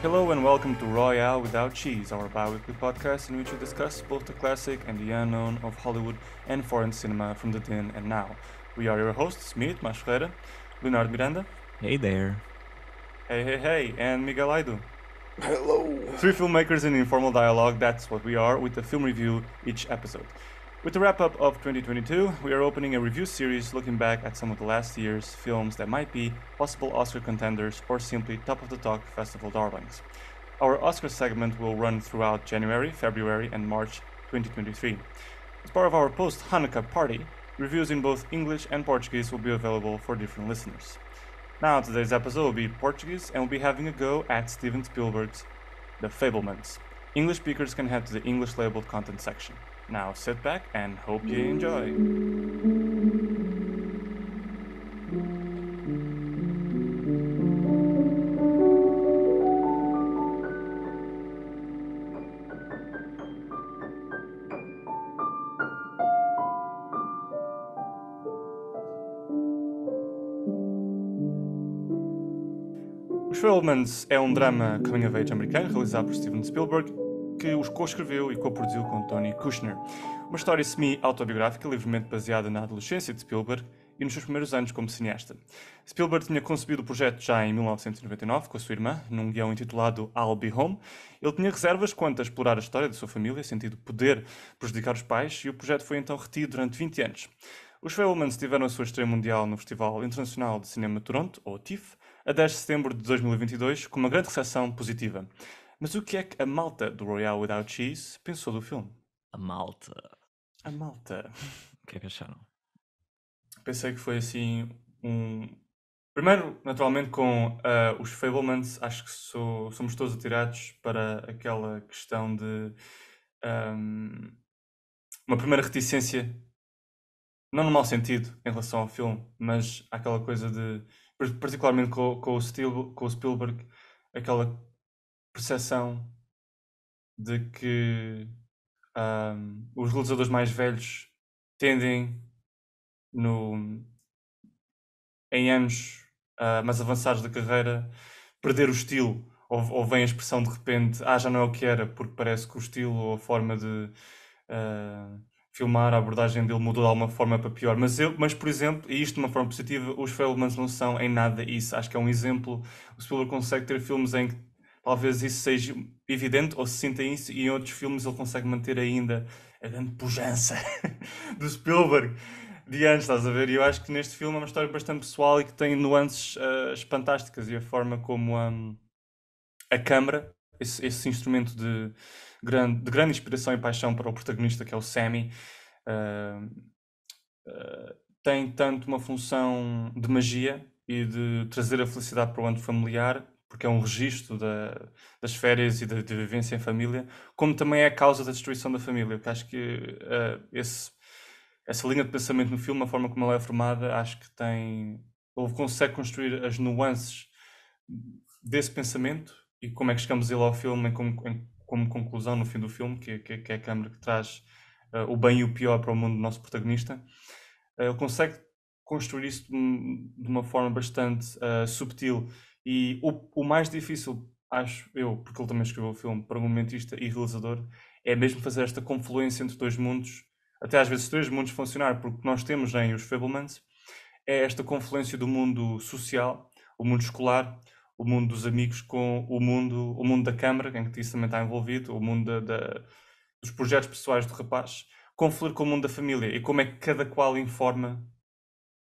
Hello and welcome to Royale Without Cheese, our bi weekly podcast in which we discuss both the classic and the unknown of Hollywood and foreign cinema from the then and now. We are your hosts, Mirit Mascherera, Leonardo Miranda. Hey there. Hey, hey, hey, and Miguel Aido. Hello. Three filmmakers in informal dialogue, that's what we are, with a film review each episode. With the wrap up of 2022, we are opening a review series looking back at some of the last year's films that might be possible Oscar contenders or simply top of the talk festival darlings. Our Oscar segment will run throughout January, February, and March 2023. As part of our post Hanukkah party, reviews in both English and Portuguese will be available for different listeners. Now, today's episode will be Portuguese and we'll be having a go at Steven Spielberg's The Fablemans. English speakers can head to the English labeled content section. Now sit back and hope you enjoy. Os Fellmans é um drama coming of age americano realizado por Steven Spielberg que os co-escreveu e co-produziu com Tony Kushner. Uma história semi-autobiográfica, livremente baseada na adolescência de Spielberg e nos seus primeiros anos como cineasta. Spielberg tinha concebido o projeto já em 1999 com a sua irmã, num guião intitulado I'll Be Home. Ele tinha reservas quanto a explorar a história da sua família, sentido poder prejudicar os pais, e o projeto foi então retido durante 20 anos. Os Fablemans tiveram a sua estreia mundial no Festival Internacional de Cinema Toronto, ou TIFF, a 10 de setembro de 2022, com uma grande recepção positiva. Mas o que é que a malta do Royal Without Cheese pensou do filme? A malta. A malta. O que é que acharam? Pensei que foi assim um. Primeiro, naturalmente, com uh, os Fablemans, acho que sou... somos todos atirados para aquela questão de um... uma primeira reticência, não no mau sentido em relação ao filme, mas aquela coisa de, particularmente com, com, o, Spielberg, aquela percepção de que um, os realizadores mais velhos tendem no, em anos uh, mais avançados da carreira perder o estilo ou, ou, vem a expressão de repente ah já não é o que era porque parece que o estilo ou a forma de uh, filmar a abordagem dele mudou de alguma forma para pior mas eu mas por exemplo e isto de uma forma positiva os Fablemans não são em nada isso acho que é um exemplo o Spielberg consegue ter filmes em que talvez isso seja evidente ou se sinta isso, e em outros filmes ele consegue manter ainda a grande pujança do Spielberg de antes, estás a ver? E eu acho que neste filme é uma história bastante pessoal e que tem nuances uh, fantásticas e a forma como um, a câmara, esse, esse, instrumento de grande, de grande inspiração e paixão para o protagonista que é o Sammy, uh, uh, tem tanto uma função de magia e de trazer a felicidade para o ano familiar porque é um registro da, das férias e da, vivência em família, como também é a causa da destruição da família. Que acho que uh, esse, essa linha de pensamento no filme, a forma como ela é formada, acho que tem. ou consegue construir as nuances desse pensamento e como é que chegamos a ele ao filme, como, como conclusão no fim do filme, que, que, que é a câmara que traz uh, o bem e o pior para o mundo do nosso protagonista. Uh, ele consegue construir isso de, uma forma bastante uh, subtil e o, o mais difícil, acho eu, porque ele também escreveu o filme para um momentista e realizador, é mesmo fazer esta confluência entre dois mundos, até às vezes três mundos funcionar, porque nós temos em Os Fablemans é esta confluência do mundo social, o mundo escolar, o mundo dos amigos com o mundo, o mundo da câmara, em que isso também está envolvido, o mundo da, da, dos projetos pessoais do rapaz, confluir com o mundo da família e como é que cada qual informa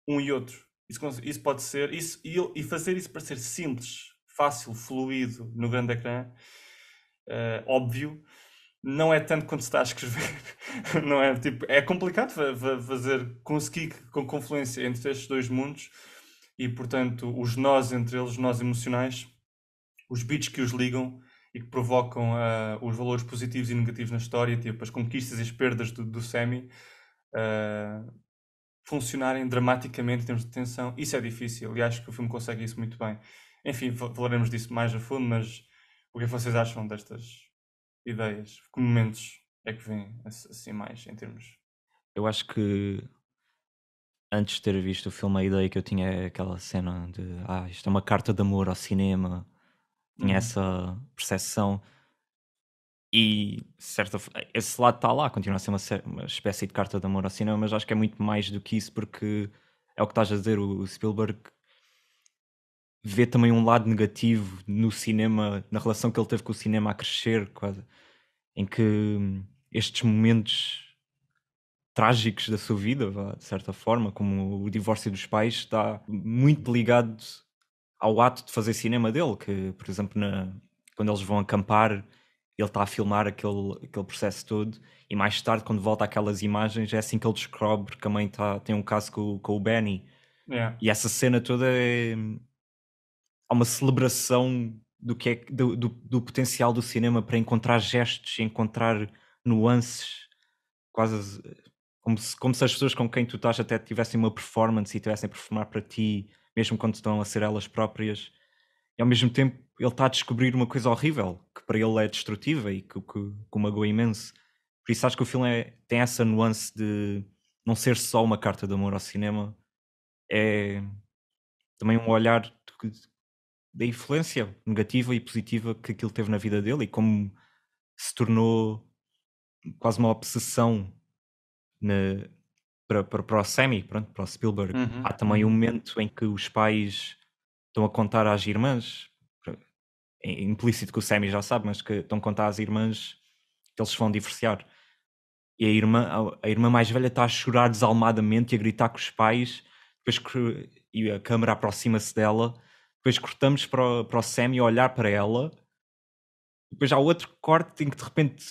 um e outro. Isso, isso pode ser. Isso, e, e fazer isso para ser simples, fácil, fluido no grande ecrã, uh, óbvio, não é tanto quando se está a escrever. não é, tipo, é complicado fazer, conseguir com confluência entre estes dois mundos e, portanto, os nós entre eles, nós emocionais, os bits que os ligam e que provocam uh, os valores positivos e negativos na história, tipo as conquistas e as perdas do, do Semi. Uh, funcionarem dramaticamente em termos de tensão. Isso é difícil e acho que o filme consegue isso muito bem. Enfim, falaremos disso mais a fundo, mas o é que vocês acham destas ideias? Que momentos é que vêm assim mais em termos? Eu acho que antes de ter visto o filme, a ideia que eu tinha é aquela cena de ah, isto é uma carta de amor ao cinema. Tinha uhum. essa percepção e certa, esse lado está lá, continua a ser uma, uma, espécie de carta de amor ao cinema, mas acho que é muito mais do que isso, porque é o que estás a dizer, o Spielberg vê também um lado negativo no cinema, na relação que ele teve com o cinema a crescer, quase, em que hum, estes momentos trágicos da sua vida, de certa forma, como o divórcio dos pais, está muito ligado ao ato de fazer cinema dele, que, por exemplo, na, quando eles vão acampar ele está a filmar aquele, aquele processo todo e mais tarde quando volta aquelas imagens é assim que ele descobre que a mãe tá, tem um caso com, com o Benny yeah. É. e essa cena toda é há uma celebração do que é do, do, do, potencial do cinema para encontrar gestos encontrar nuances quase como se, como se as pessoas com quem tu estás até tivessem uma performance e tivessem a performar para ti mesmo quando estão a ser elas próprias e ao mesmo tempo ele está a descobrir uma coisa horrível que para ele é destrutiva e que, que, que magoa imenso. Por isso acho que o filme é, tem essa nuance de não ser só uma carta de amor ao cinema, é também um olhar da influência negativa e positiva que aquilo teve na vida dele e como se tornou quase uma obsessão na, para, para, para o Sammy, pronto, para o Spielberg. Uhum. Há também uhum. um momento em que os pais estão a contar às irmãs, é implícito que o Sammy já sabe, mas que estão a contar às irmãs que eles vão divorciar. E a irmã, a irmã mais velha está a chorar desalmadamente e a gritar com os pais, depois que, e a câmera aproxima-se dela, depois cortamos para o, para o Sammy olhar para ela, depois há outro corte em que de repente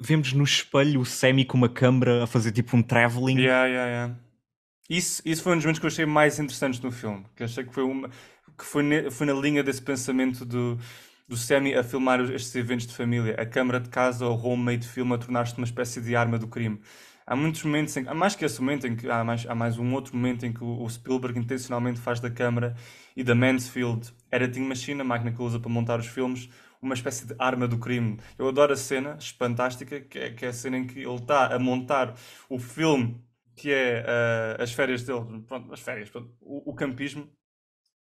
vemos no espelho o Sammy com uma câmera a fazer tipo um travelling Yeah, yeah, yeah. Isso, isso foi um dos momentos que eu achei mais interessantes no filme. Que achei que foi, uma, que foi, ne, foi na linha desse pensamento do, do Sammy a filmar estes eventos de família. A câmara de casa, ou o homemade film, a tornar-se uma espécie de arma do crime. Há muitos momentos, em, há mais que esse momento, em que, há, mais, há mais um outro momento em que o, o Spielberg intencionalmente faz da câmara e da Mansfield editing machine, a máquina que usa para montar os filmes, uma espécie de arma do crime. Eu adoro a cena, fantástica, que é, que é a cena em que ele está a montar o filme que é uh, as férias dele, pronto, as férias, pronto, o, o, campismo,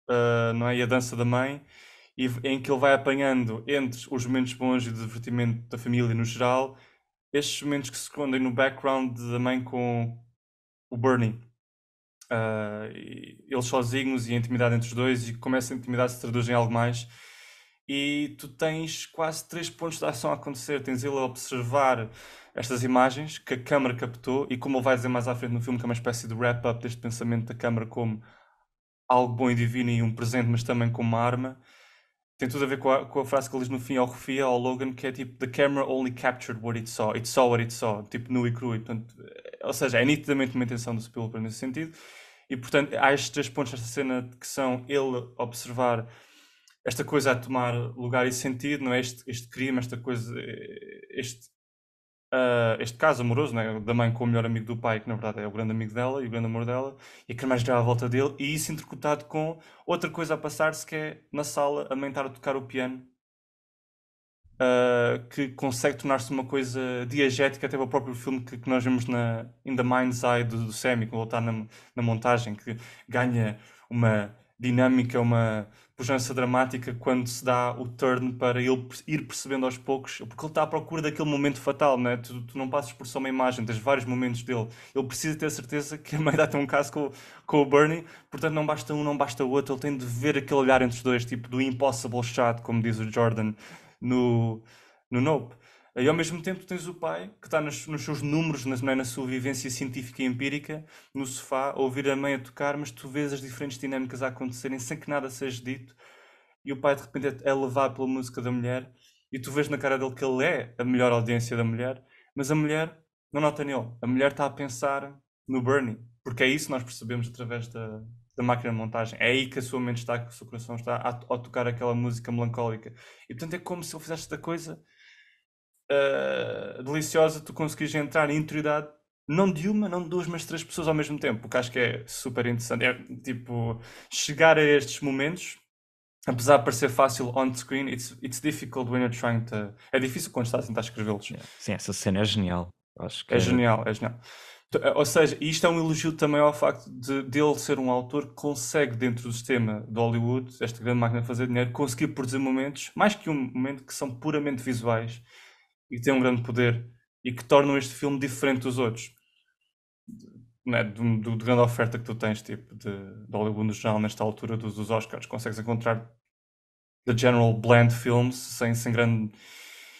uh, não é? E a dança da mãe, e, em que ele vai apanhando entre os momentos bons e o divertimento da família no geral, estes momentos que se escondem no background da mãe com o Bernie. Uh, eles sozinhos e a intimidade entre os dois, e como essa intimidade se traduz em algo mais e tu tens quase três pontos de ação a acontecer. Tens ele a observar estas imagens que a câmara captou e como ele vai dizer mais à frente no filme que é uma espécie de wrap-up deste pensamento da câmara como algo bom e divino e um presente, mas também como uma arma. Tem tudo a ver com a, com a frase que ele diz no fim ao Rufia, ao Logan, que é tipo The camera only captured what it saw. It saw what it saw. Tipo, nu e cru. E, portanto, eh, ou seja, é nitidamente uma intenção do Spielberg nesse sentido. E, portanto, há estes três pontos desta cena que são ele observar esta coisa a tomar lugar e sentido, não é? Este, este crime, esta coisa, este, uh, este caso amoroso, é? Da mãe com o melhor amigo do pai, que na verdade é o grande amigo dela e o grande amor dela, e a mais girar à volta dele, e isso intercutado com outra coisa a passar-se, que é na sala a mãe estar a tocar o piano. Uh, que consegue tornar-se uma coisa diegética até para o próprio filme que, que, nós vemos na In the Mind's Eye do, do Sammy, quando ele está na, na montagem, que ganha uma dinâmica, uma, pujança dramática quando se dá o turn para ele ir percebendo aos poucos, porque ele está à procura daquele momento fatal, né? tu, tu não passas por só uma imagem, tens vários momentos dele. Ele precisa ter a certeza que a mãe dá-te um caso com, com o Bernie, portanto não basta um, não basta o outro, ele tem de ver aquele olhar entre os dois, tipo do impossible shot, como diz o Jordan no, no Nope. E ao mesmo tempo tens o pai que está nos, nos seus números, na, é? na sua vivência científica e empírica, no sofá, a ouvir a mãe a tocar, mas tu vês as diferentes dinâmicas a acontecerem sem que nada seja dito. E o pai de repente é, é levado pela música da mulher e tu vês na cara dele que ele é a melhor audiência da mulher, mas a mulher não nota nele. A mulher está a pensar no Bernie, porque é isso que nós percebemos através da, da máquina de montagem. É aí que a sua mente está, que o seu coração está, ao tocar aquela música melancólica. E portanto é como se ele fizesse da coisa ah, deliciosa tu conseguires entrar em interioridade não de uma, não de duas, mas de três pessoas ao mesmo tempo, o que acho que é super interessante. É tipo, chegar a estes momentos, apesar de parecer fácil on screen, it's, it's difficult when you're trying to. É difícil quando estás a tentar escrevê-los. Sim, essa cena é genial. Acho que... É genial, é genial. Eh, ou seja, isto é um elogio também ao facto de, de ele ser um autor que consegue, dentro do sistema de Hollywood, esta grande máquina de fazer dinheiro, conseguir produzir momentos, mais que um momento, que são puramente visuais e têm um grande poder e que tornam este filme diferente dos outros. Né, do, do, do grande oferta que tu tens, tipo, de, de Hollywood no geral, nesta altura dos, dos Oscars, consegues encontrar The General Bland Films sem, sem grande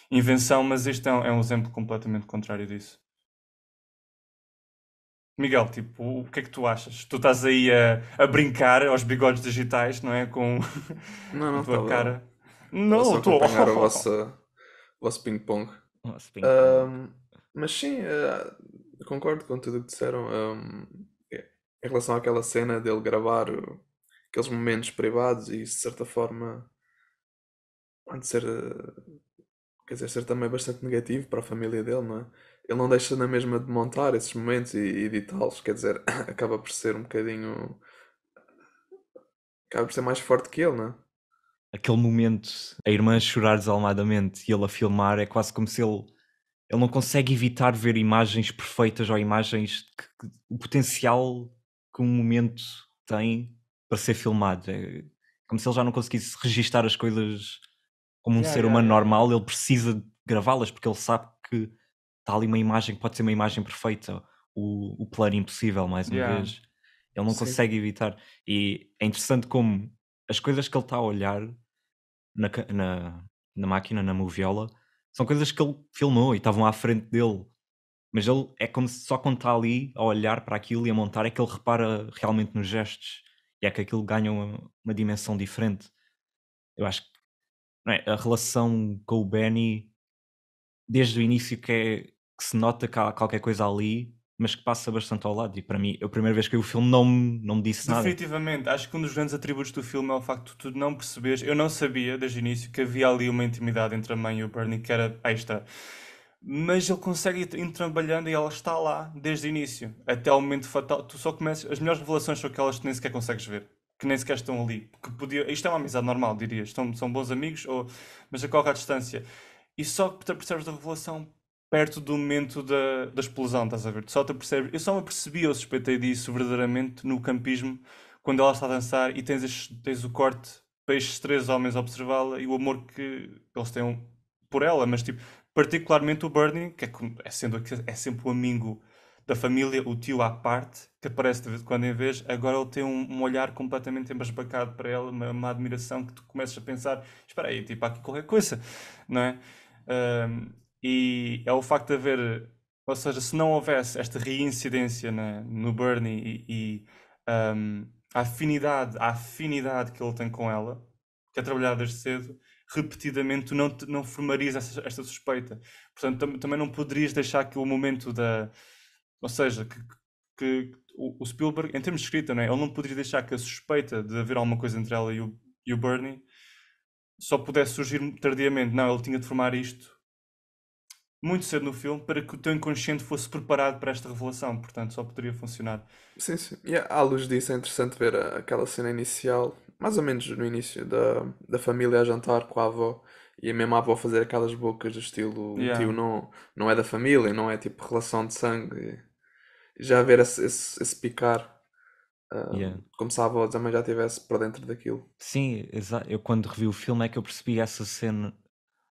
invenção, mas este é um, é um exemplo completamente contrário disso. Miguel, tipo, o que é que tu achas? Tu estás aí a, a brincar aos bigodes digitais, não é? Com não, não, a tua tá cara. Bem. Não, estou a acompanhar o vosso ping-pong. Nossa, um, mas sim, uh, concordo com tudo o que disseram. Um, em relação àquela cena dele gravar o, ah, aqueles momentos privados e isso de certa forma há de ser ah, quer dizer, ser também bastante negativo para a família dele, não é? Ele não deixa na mesma de montar esses momentos e, e editá-los, quer dizer, acaba por ser um bocadinho acaba por ser mais forte que ele, não é? aquele momento, a irmã chorar desalmadamente e ele a filmar, é quase como se ele, ele não consegue evitar ver imagens perfeitas ou imagens que, que o potencial que um momento tem para ser filmado. É como se ele já não conseguisse registar as coisas como um yeah, ser humano yeah. normal, ele precisa gravá-las porque ele sabe que está ali uma imagem que pode ser uma imagem perfeita, o, o plano impossível, mais uma vez. Ele não Sim. consegue evitar. E é interessante como as coisas que ele está a olhar na, na, na máquina, na moviola, são coisas que ele filmou e estavam à frente dele. Mas ele é como se só quando está ali a olhar para aquilo e a montar é que ele repara realmente nos gestos e é que aquilo ganha uma, uma dimensão diferente. Eu acho que é? a relação com o Benny, desde o início, que, é, que se nota que há qualquer coisa ali mas que passa bastante ao lado. E para mim, a primeira vez que eu vi o filme não, não me disse nada. Definitivamente, acho que um dos grandes atributos do filme é o facto de tu não perceberes. Eu não sabia desde o início que havia ali uma intimidade entre a mãe e o Bernie que era esta. Mas ele consegue ir trabalhando e ela está lá desde o início, até o momento fatal. Tu só começas. As melhores revelações são aquelas que nem sequer consegues ver que nem sequer estão ali. Que podia... Isto é uma amizade normal, dirias. Estão, são bons amigos, ou... mas a à distância. E só que percebes a revelação perto do momento da, da explosão, estás a ver? Tu só te percebes. Eu só me apercebi, eu suspeitei disso verdadeiramente no campismo, quando ela está a dançar e tens, este, tens o corte para estes três homens observá-la e o amor que eles têm por ela, mas tipo, particularmente o Bernie, que é, é sendo, é sempre o amigo da família, o tio à parte, que aparece de vez em quando em vez, agora ele tem um, um olhar completamente embasbacado para ela, uma, uma, admiração que tu começas a pensar: espera aí, tipo, há aqui qualquer coisa, não é? Um, e é o facto de haver, ou seja, se não houvesse esta reincidência na, no Bernie e, e um, a afinidade, a afinidade que ele tem com ela, que é trabalhar desde cedo, repetidamente não, não formarias essa, esta suspeita. Portanto, tam, também não poderias deixar que o momento da. Ou seja, que, que o, o, Spielberg, em termos de escrita, não é? ele não poderia deixar que a suspeita de haver alguma coisa entre ela e o, e o Bernie só pudesse surgir tardiamente. Não, ele tinha de formar isto muito cedo no filme para que o teu inconsciente fosse preparado para esta revelação, portanto só poderia funcionar. Sim, sim. E à luz disso é interessante ver aquela cena inicial, mais ou menos no início, da, da família a jantar com a avó e a mesma avó fazer aquelas bocas do estilo yeah. tio não, não é da família, não é tipo relação de sangue. E já ver esse, esse, esse picar. Uh, yeah. Como se a avó também já estivesse para dentro daquilo. Sim, exato. Eu quando revi o filme é que eu percebi essa cena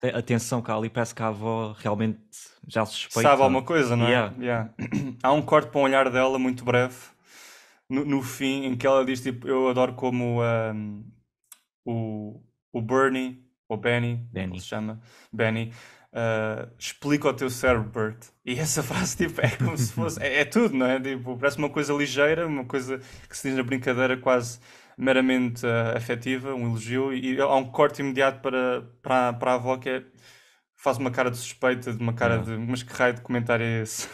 a tensão que ali, parece que a avó realmente já suspeita. Sabe alguma coisa, não é? Yeah. Yeah. há um corte para um olhar dela muito breve, no, no, fim, em que ela diz tipo, eu adoro como um, o, o Bernie, ou Benny, Benny. como se chama, Benny, uh, explica o teu cérebro, Bert. E essa frase tipo, é como se fosse, é, é, tudo, não é? Tipo, parece uma coisa ligeira, uma coisa que se diz na brincadeira quase meramente uh, afetiva, um elogio, e há um corte imediato para, para, para a avó que é, faz uma cara de suspeita, de uma cara de mas que raio de comentário é esse?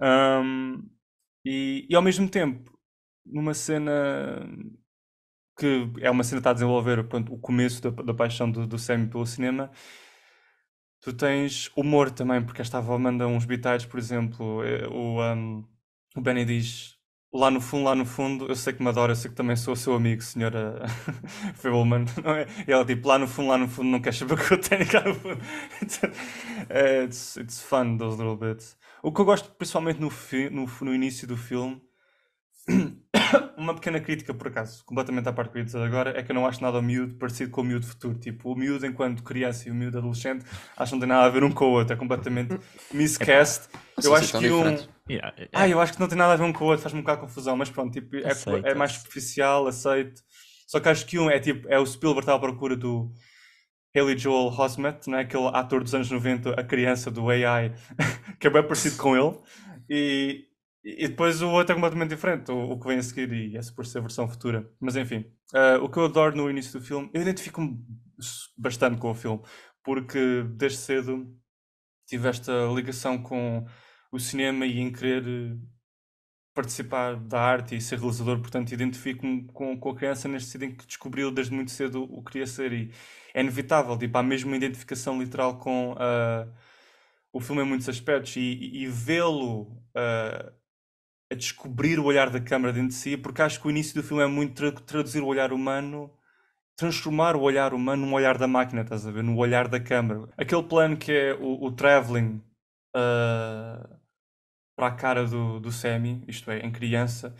um, e, e ao mesmo tempo, numa cena que é uma cena que está a desenvolver pronto, o começo da, da paixão do, do pelo cinema. Tu tens humor também, porque esta avó manda uns bitais por exemplo, eh, o, um, o Benny diz lá no fundo, lá no fundo, eu sei que me adora, eu sei que também sou seu amigo, senhora Fableman, não é? E ela tipo, lá no fundo, lá no fundo, não quer saber o que eu tenho cá no fundo. É, it's, it's fun, those little bits. O que eu gosto principalmente no, no, no início do filme uma pequena crítica, por acaso, completamente à parte que eu ia dizer agora, é que eu não acho nada o miúdo parecido com o miúdo futuro. Tipo, o miúdo enquanto criança e o miúdo adolescente acho que não tem nada a ver um com o outro, é completamente miscast. É, eu acho que um. Yeah, yeah. Ah, eu acho que não tem nada a ver um com o outro, faz-me um bocado confusão, mas pronto, tipo, é, é, mais superficial, aceito. Só que acho que um é tipo, é o Spielberg está à procura do. Haley Joel Osment, não é? aquele ator dos anos 90, a criança do AI, que é bem parecido com ele. E, e, depois o outro é completamente diferente, o, o que vem a seguir, e é por ser a versão futura. Mas enfim, uh, o que eu adoro no início do filme, eu identifico-me bastante com o filme, porque desde cedo tive esta ligação com o cinema e em querer eh, participar da arte e ser realizador, portanto, identifico-me com, com a criança neste sentido em que descobriu desde muito cedo o que queria ser e é inevitável, tipo, há mesmo uma identificação literal com uh, o filme em muitos aspectos e, e, e vê-lo uh, a descobrir o olhar da câmara dentro de si, porque acho que o início do filme é muito tra traduzir o olhar humano, transformar o olhar humano num olhar da máquina, estás a ver? No olhar da câmara. Aquele plano que é o, o traveling uh, para a cara do, do Sammy, isto é, em criança,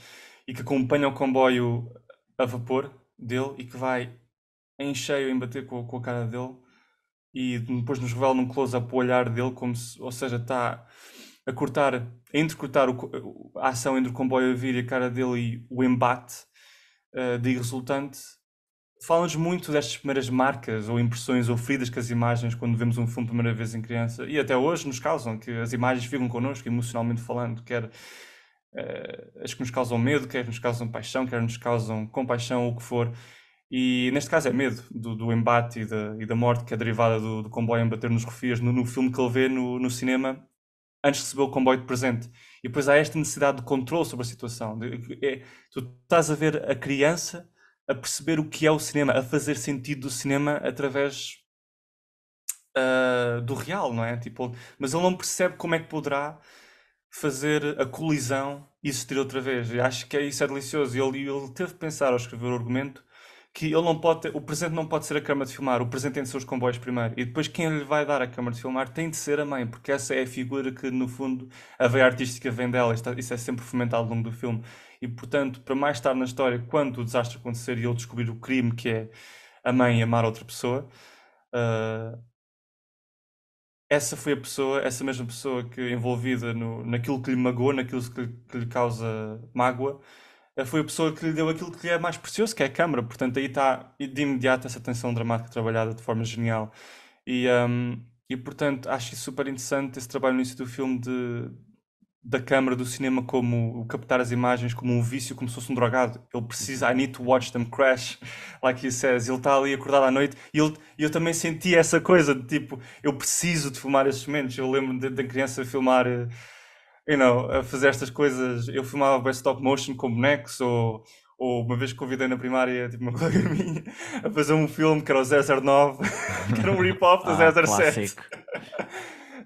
e que acompanha o comboio a vapor dele e que vai em cheio embater com, com a cara dele e depois nos revela num close-up o olhar dele, como se, ou seja, está a cortar, a entrecortar o, a ação entre o comboio a vir e a cara dele e o embate uh, de resultante. Fala-nos muito destas primeiras marcas ou impressões ou feridas que as imagens, quando vemos um filme primeira vez em criança, e até hoje nos causam, que as imagens ficam connosco emocionalmente falando, quer uh, as que nos causam medo, quer nos causam paixão, quer nos causam compaixão, ou o que for. E neste caso é medo do, do embate e da, e da morte que é derivada do, do comboio embater nos refias no, no filme que ele vê no, no cinema antes de receber o comboio de presente. E depois há esta necessidade de controle sobre a situação. É, tu estás a ver a criança a perceber o que é o cinema, a fazer sentido do cinema através uh, do real, não é? Tipo, mas ele não percebe como é que poderá fazer a colisão e existir outra vez. Eu acho que é, isso é delicioso. Ele, ele teve de pensar ao escrever o argumento que ele não pode ter, o presente não pode ser a câmara de filmar, o presente tem de ser os comboios primeiro. E depois quem lhe vai dar a câmara de filmar tem de ser a mãe, porque essa é a figura que, no fundo, a veia artística vem dela. Isso é sempre fomentado ao longo do filme. E, portanto, para mais estar na história, quando o desastre acontecer e ele descobrir o crime que é a mãe amar outra pessoa, uh, essa foi a pessoa, essa mesma pessoa que envolvida no, naquilo que lhe magoou, naquilo que, que lhe causa mágoa, foi a pessoa que lhe deu aquilo que lhe é mais precioso, que é a câmara. Portanto, aí está de imediato essa tensão dramática trabalhada de forma genial. E, um, e portanto, acho super interessante esse trabalho no início do filme de, da câmara do cinema como captar as imagens como um vício, como se fosse um drogado. Ele precisa, I need to watch them crash, like he says. Ele está ali acordado à noite e ele, eu também senti essa coisa de tipo, eu preciso de filmar esses momentos. Eu lembro da criança filmar. Uh, you know, a fazer estas coisas. Eu filmava best stop motion com bonecos, ou, ou uma vez convidei na primária tipo, uma colega minha a fazer um filme que era o 009, que era um rip-off do ah, 007.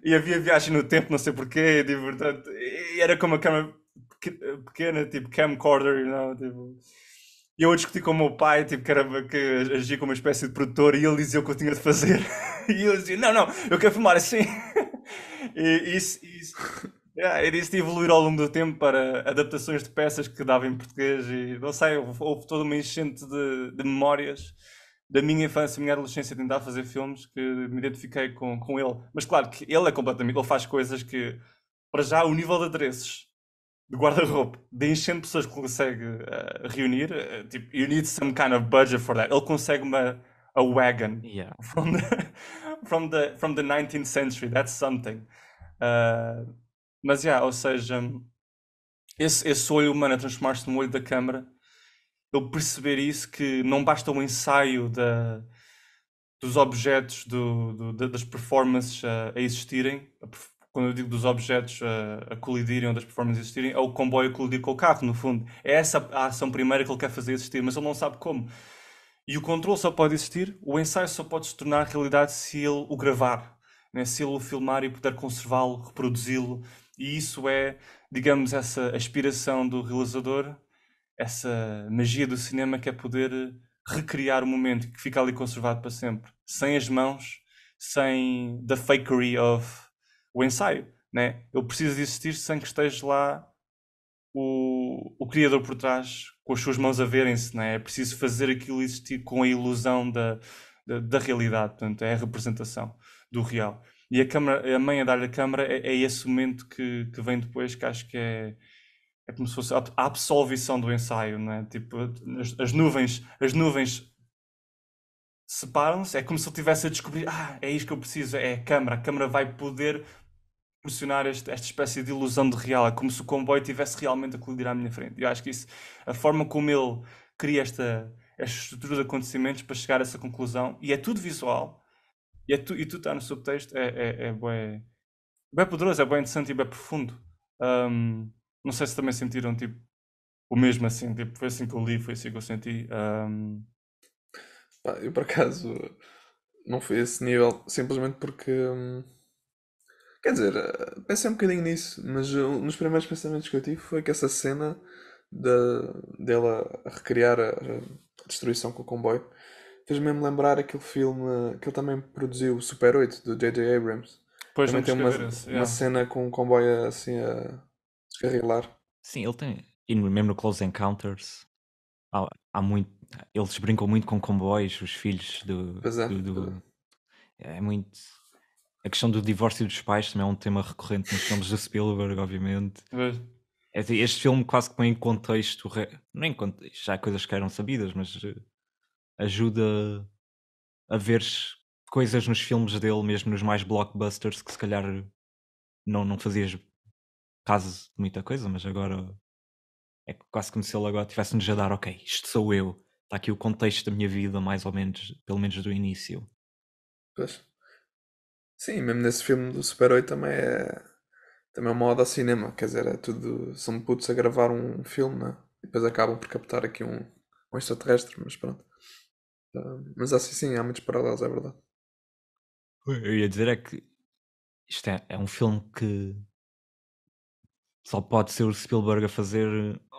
e havia viagem no tempo, não sei porquê, e, tipo, portanto, e era com uma câmera pequena, tipo camcorder, you know, tipo. E eu discuti com o meu pai, tipo, que, era, que agia como uma espécie de produtor, e ele dizia o que eu tinha de fazer. e eu dizia, não, não, eu quero filmar assim. e isso, isso, Yeah, disse evoluir ao longo do tempo para adaptações de peças que dava em português e não sei, houve, toda uma enchente de, de memórias da minha infância, minha adolescência, tentar fazer filmes que me identifiquei com, com ele. Mas claro que ele é completamente, ele faz coisas que, para já, o nível de adereços de guarda-roupa, de enchente de pessoas que consegue uh, reunir, uh, tipo, you need some kind of budget for that. Ele consegue uma a wagon yeah. from, the, from, the, from the 19th century, that's something. Uh, mas, yeah, ou seja, esse, esse olho humano a transformar-se num olho da câmara, eu perceber isso, que não basta o um ensaio da, dos objetos, do, do, das performances a, a, existirem, quando eu digo dos objetos a, a, colidirem ou das performances a existirem, é o comboio colidir com o carro, no fundo. É essa a ação primeira que ele quer fazer existir, mas ele não sabe como. E o controle só pode existir, o ensaio só pode se tornar realidade se ele o gravar, né? se ele o filmar e puder conservá-lo, reproduzi-lo, e isso é, digamos, essa aspiração do realizador, essa magia do cinema que é poder recriar o momento que fica ali conservado para sempre, sem as mãos, sem the fakery of o ensaio. Né? eu preciso de existir sem que esteja lá o, o criador por trás, com as suas mãos a verem-se. Né? É preciso fazer aquilo existir com a ilusão da, da, da realidade, portanto, é a representação do real. E a, câmara, a mãe a dar-lhe a câmara é, é, esse momento que, que vem depois, que acho que é, é como se fosse a, absolvição do ensaio, não é? Tipo, as, as nuvens, as nuvens separam-se, é como se ele tivesse a descobrir, ah, é isto que eu preciso, é a câmara, a câmara vai poder proporcionar este, esta espécie de ilusão de real, é como se o comboio tivesse realmente a colidir à minha frente. Eu acho que isso, a forma como ele cria esta, esta estrutura de acontecimentos para chegar a essa conclusão, e é tudo visual, e, é tu, e tu está no subtexto, é, é, é bem, bem poderoso, é bem interessante e bem profundo. Um, não sei se também sentiram tipo, o mesmo assim, tipo, foi assim que eu li, foi assim que eu senti. Um... Pá, eu por acaso não fui a esse nível, simplesmente porque. Hum, quer dizer, pensei um bocadinho nisso, mas uh, um dos primeiros pensamentos que eu tive foi que essa cena dela recriar a, a destruição com o comboio fez mesmo lembrar aquele filme que ele também produziu, Super 8, do J.J. Abrams. Pois também tem uma, yeah. uma é. cena com um comboio assim a descarrilar. Sim, ele tem. E mesmo no Close Encounters há, há muito. Eles brincam muito com comboios, os filhos do. É. do, do... É. é muito. A questão do divórcio dos pais também é um tema recorrente nos filmes do Spielberg, obviamente. É assim, este filme quase que põe em contexto. Não em contexto, já há coisas que eram sabidas, mas eh, ajuda a ver coisas nos filmes dele, mesmo nos mais blockbusters, que se calhar não, não fazias caso de muita coisa, mas agora é quase como se ele agora tivesse-nos a dar, ok, isto sou eu, está aqui o contexto da minha vida, mais ou menos, pelo menos do início. Pois. Sim, mesmo nesse filme do Super 8 também é também é uma moda ao cinema, quer dizer, é tudo. São putos a gravar um filme, né? E depois acabam por captar aqui um, um extraterrestre, mas pronto mas assim sim, há muitos paralelos, é verdade. Eu ia dizer é que isto é, é um filme que só pode ser o Spielberg a fazer.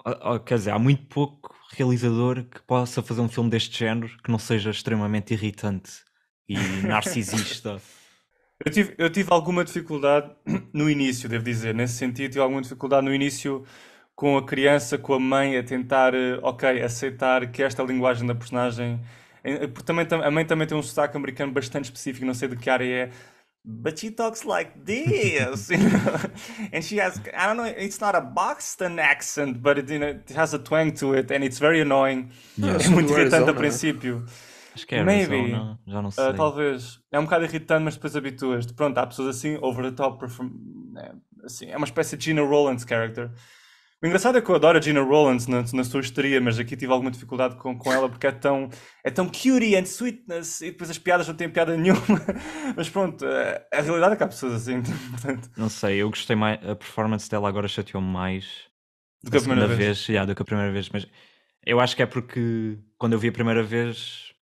Ou, ou, quer dizer, há muito pouco realizador que possa fazer um filme deste género que não seja extremamente irritante e narcisista. Eu tive, eu tive alguma dificuldade no início, devo dizer. Nesse sentido, tive alguma dificuldade no início com a criança, com a mãe, a tentar, eh, ok, aceitar que esta linguagem da personagem eh, eh, porque também, a mãe também tem um sotaque americano bastante específico, não sei de que área é. But she talks like this, you know? and she has, I don't know, it's not a Boston accent, but it, you know, it has a twang to it, and it's very annoying. Yeah. É muito é irritante a princípio. Acho que é Maybe. Arizona, já não eh, sei. Uh, talvez. É um bocado irritante, mas depois habituas-te. Pronto, há pessoas assim, over the top, perform... é, assim, é uma espécie de Gina Rowlands character. O engraçado é que eu adoro a Gina Rollins na, na sua histeria, mas aqui tive alguma dificuldade com, com ela porque é tão, é tão cutie and sweetness e depois as piadas não têm piada nenhuma. Mas pronto, a, eh, a realidade é que há pessoas assim, portanto. Não sei, eu gostei mais, a performance dela agora chateou-me mais do que a, primeira vez. vez yeah, do que a primeira vez, mas eu acho que é porque quando eu vi a primeira vez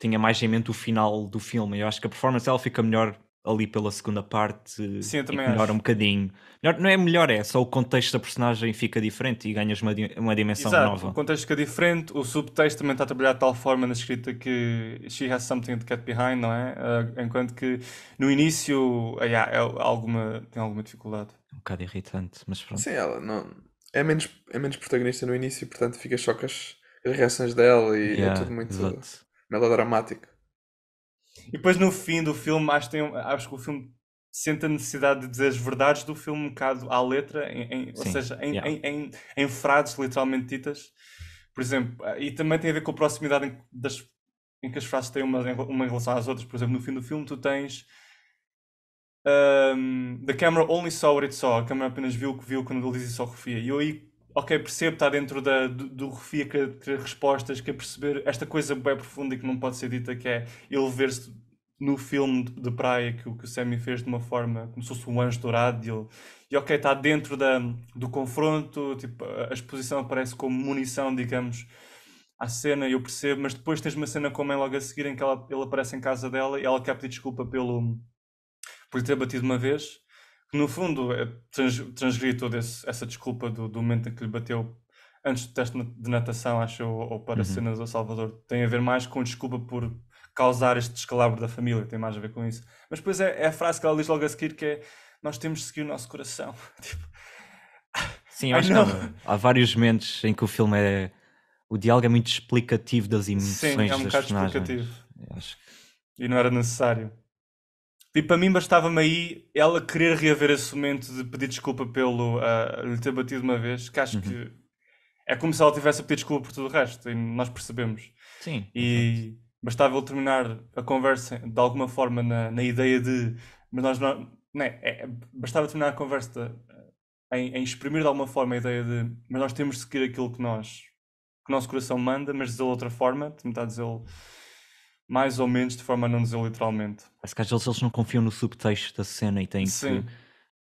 tinha mais em mente o final do filme. Eu acho que a performance dela fica melhor ali pela segunda parte Sim, melhora acho. um bocadinho. Melhor, não é melhor, é só o contexto da personagem fica diferente e ganhas uma, uma dimensão Exato, nova. O contexto fica diferente, o subtexto também está trabalhado de tal forma na escrita que she has something to get behind, não é? Uh, enquanto que no início uh, yeah, é alguma, tem alguma dificuldade. É um bocado irritante, mas pronto. Sim, ela não, é, menos, é menos protagonista no início, portanto fica chocas as reações dela e é yeah, é tudo muito exato. melodramático. E depois no fim do filme, acho, tem, acho que o filme sente a necessidade de dizer as verdades do filme um bocado à letra, em, em, ou seja, em, yeah. em, em, frases literalmente ditas. Por exemplo, e também tem a ver com a proximidade das, em que as frases têm uma, uma em relação às outras. Por exemplo, no fim do filme, tu tens. Um, the camera only saw what it saw. A câmera apenas viu o que viu quando a Lizzie só refia. E eu aí ok, percebo, está dentro da, do, do refia que, que respostas, que é perceber esta coisa bem profunda e que não pode ser dita, que é ele ver-se no filme de, praia que, que o Sammy fez de uma forma como se fosse um anjo dourado e, ele, e ok, está dentro da, do confronto, tipo, a exposição aparece como munição, digamos, à cena, eu percebo, mas depois tens uma cena como é logo a seguir em que ela, ele aparece em casa dela e ela quer pedir desculpa pelo por ter batido uma vez que no fundo é, trans, toda essa desculpa do, do, momento em que lhe bateu antes do teste de natação, acho ou para uhum. cenas do Salvador, tem a ver mais com desculpa por causar este descalabro da família, tem mais a ver com isso. Mas depois é, é a frase que ela diz logo a seguir que é nós temos de seguir o nosso coração. tipo, Sim, acho que há vários momentos em que o filme é. O diálogo é muito explicativo das emoções Sim, é um bocado explicativo. Acho. E não era necessário. E tipo, para mim bastava-me aí ela querer reaver esse momento de pedir desculpa pelo uh, lhe ter batido uma vez, que acho uhum. que é como se ela tivesse a pedir desculpa por tudo o resto, e nós percebemos. Sim. E exatamente. bastava ele terminar a conversa de alguma forma na, na ideia de. Mas nós não. não é, é, bastava terminar a conversa ah, em, em, exprimir de alguma forma a ideia de. Mas nós temos de seguir aquilo que nós. que o nosso coração manda, mas dizê-lo de outra forma, tentar dizer. -lhe, mais ou menos, de forma a não dizer literalmente. que às vezes eles não confiam no subtexto da cena e têm Sim. que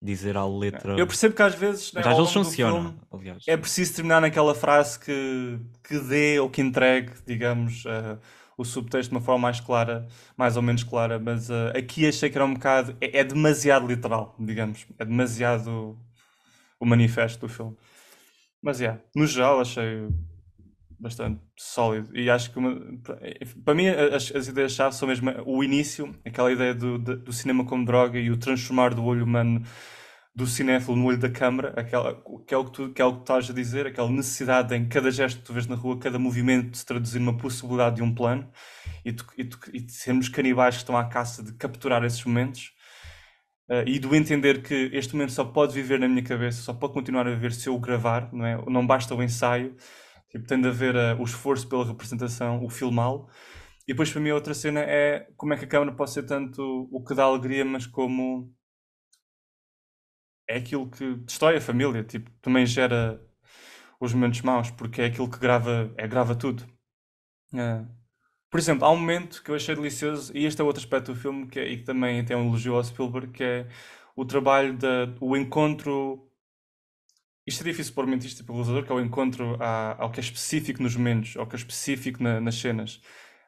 dizer à letra. Eu percebo que às vezes. Né, às vezes funciona, aliás. É preciso terminar naquela frase que, que dê ou que entregue, digamos. Uh, o subtexto de uma forma mais clara, mais ou menos clara, mas uh, aqui achei que era um bocado. É, é, demasiado literal, digamos. É demasiado o manifesto do filme. Mas é, yeah, no geral achei bastante sólido. E acho que, uma, para mim, as, as ideias-chave são mesmo o início, aquela ideia do, do cinema como droga e o transformar do olho humano do cinéfilo no olho da câmara, aquela, que, é o que, tu, que é o que estás a dizer, aquela necessidade em cada gesto que tu vês na rua, cada movimento se traduzir numa possibilidade de um plano e, tu, e, tu, e sermos canibais que estão à caça de capturar esses momentos uh, e do entender que este momento só pode viver na minha cabeça, só pode continuar a viver se eu o gravar, não, é? não basta o ensaio, Tipo, tem de haver uh, o esforço pela representação, o filmá-lo. E depois, para mim, a outra cena é como é que a câmara pode ser tanto o que dá alegria, mas como é aquilo que destrói a família, tipo, também gera os momentos maus, porque é aquilo que grava, é, grava tudo. É. Por exemplo, há um momento que eu achei delicioso, e este é outro aspecto do filme, que é, e que também tem é um elogio ao Spielberg, que é o trabalho, da, o encontro isto é difícil pôr mentista o realizador, que é o encontro à, ao que é específico nos momentos, ao que é específico na, nas cenas.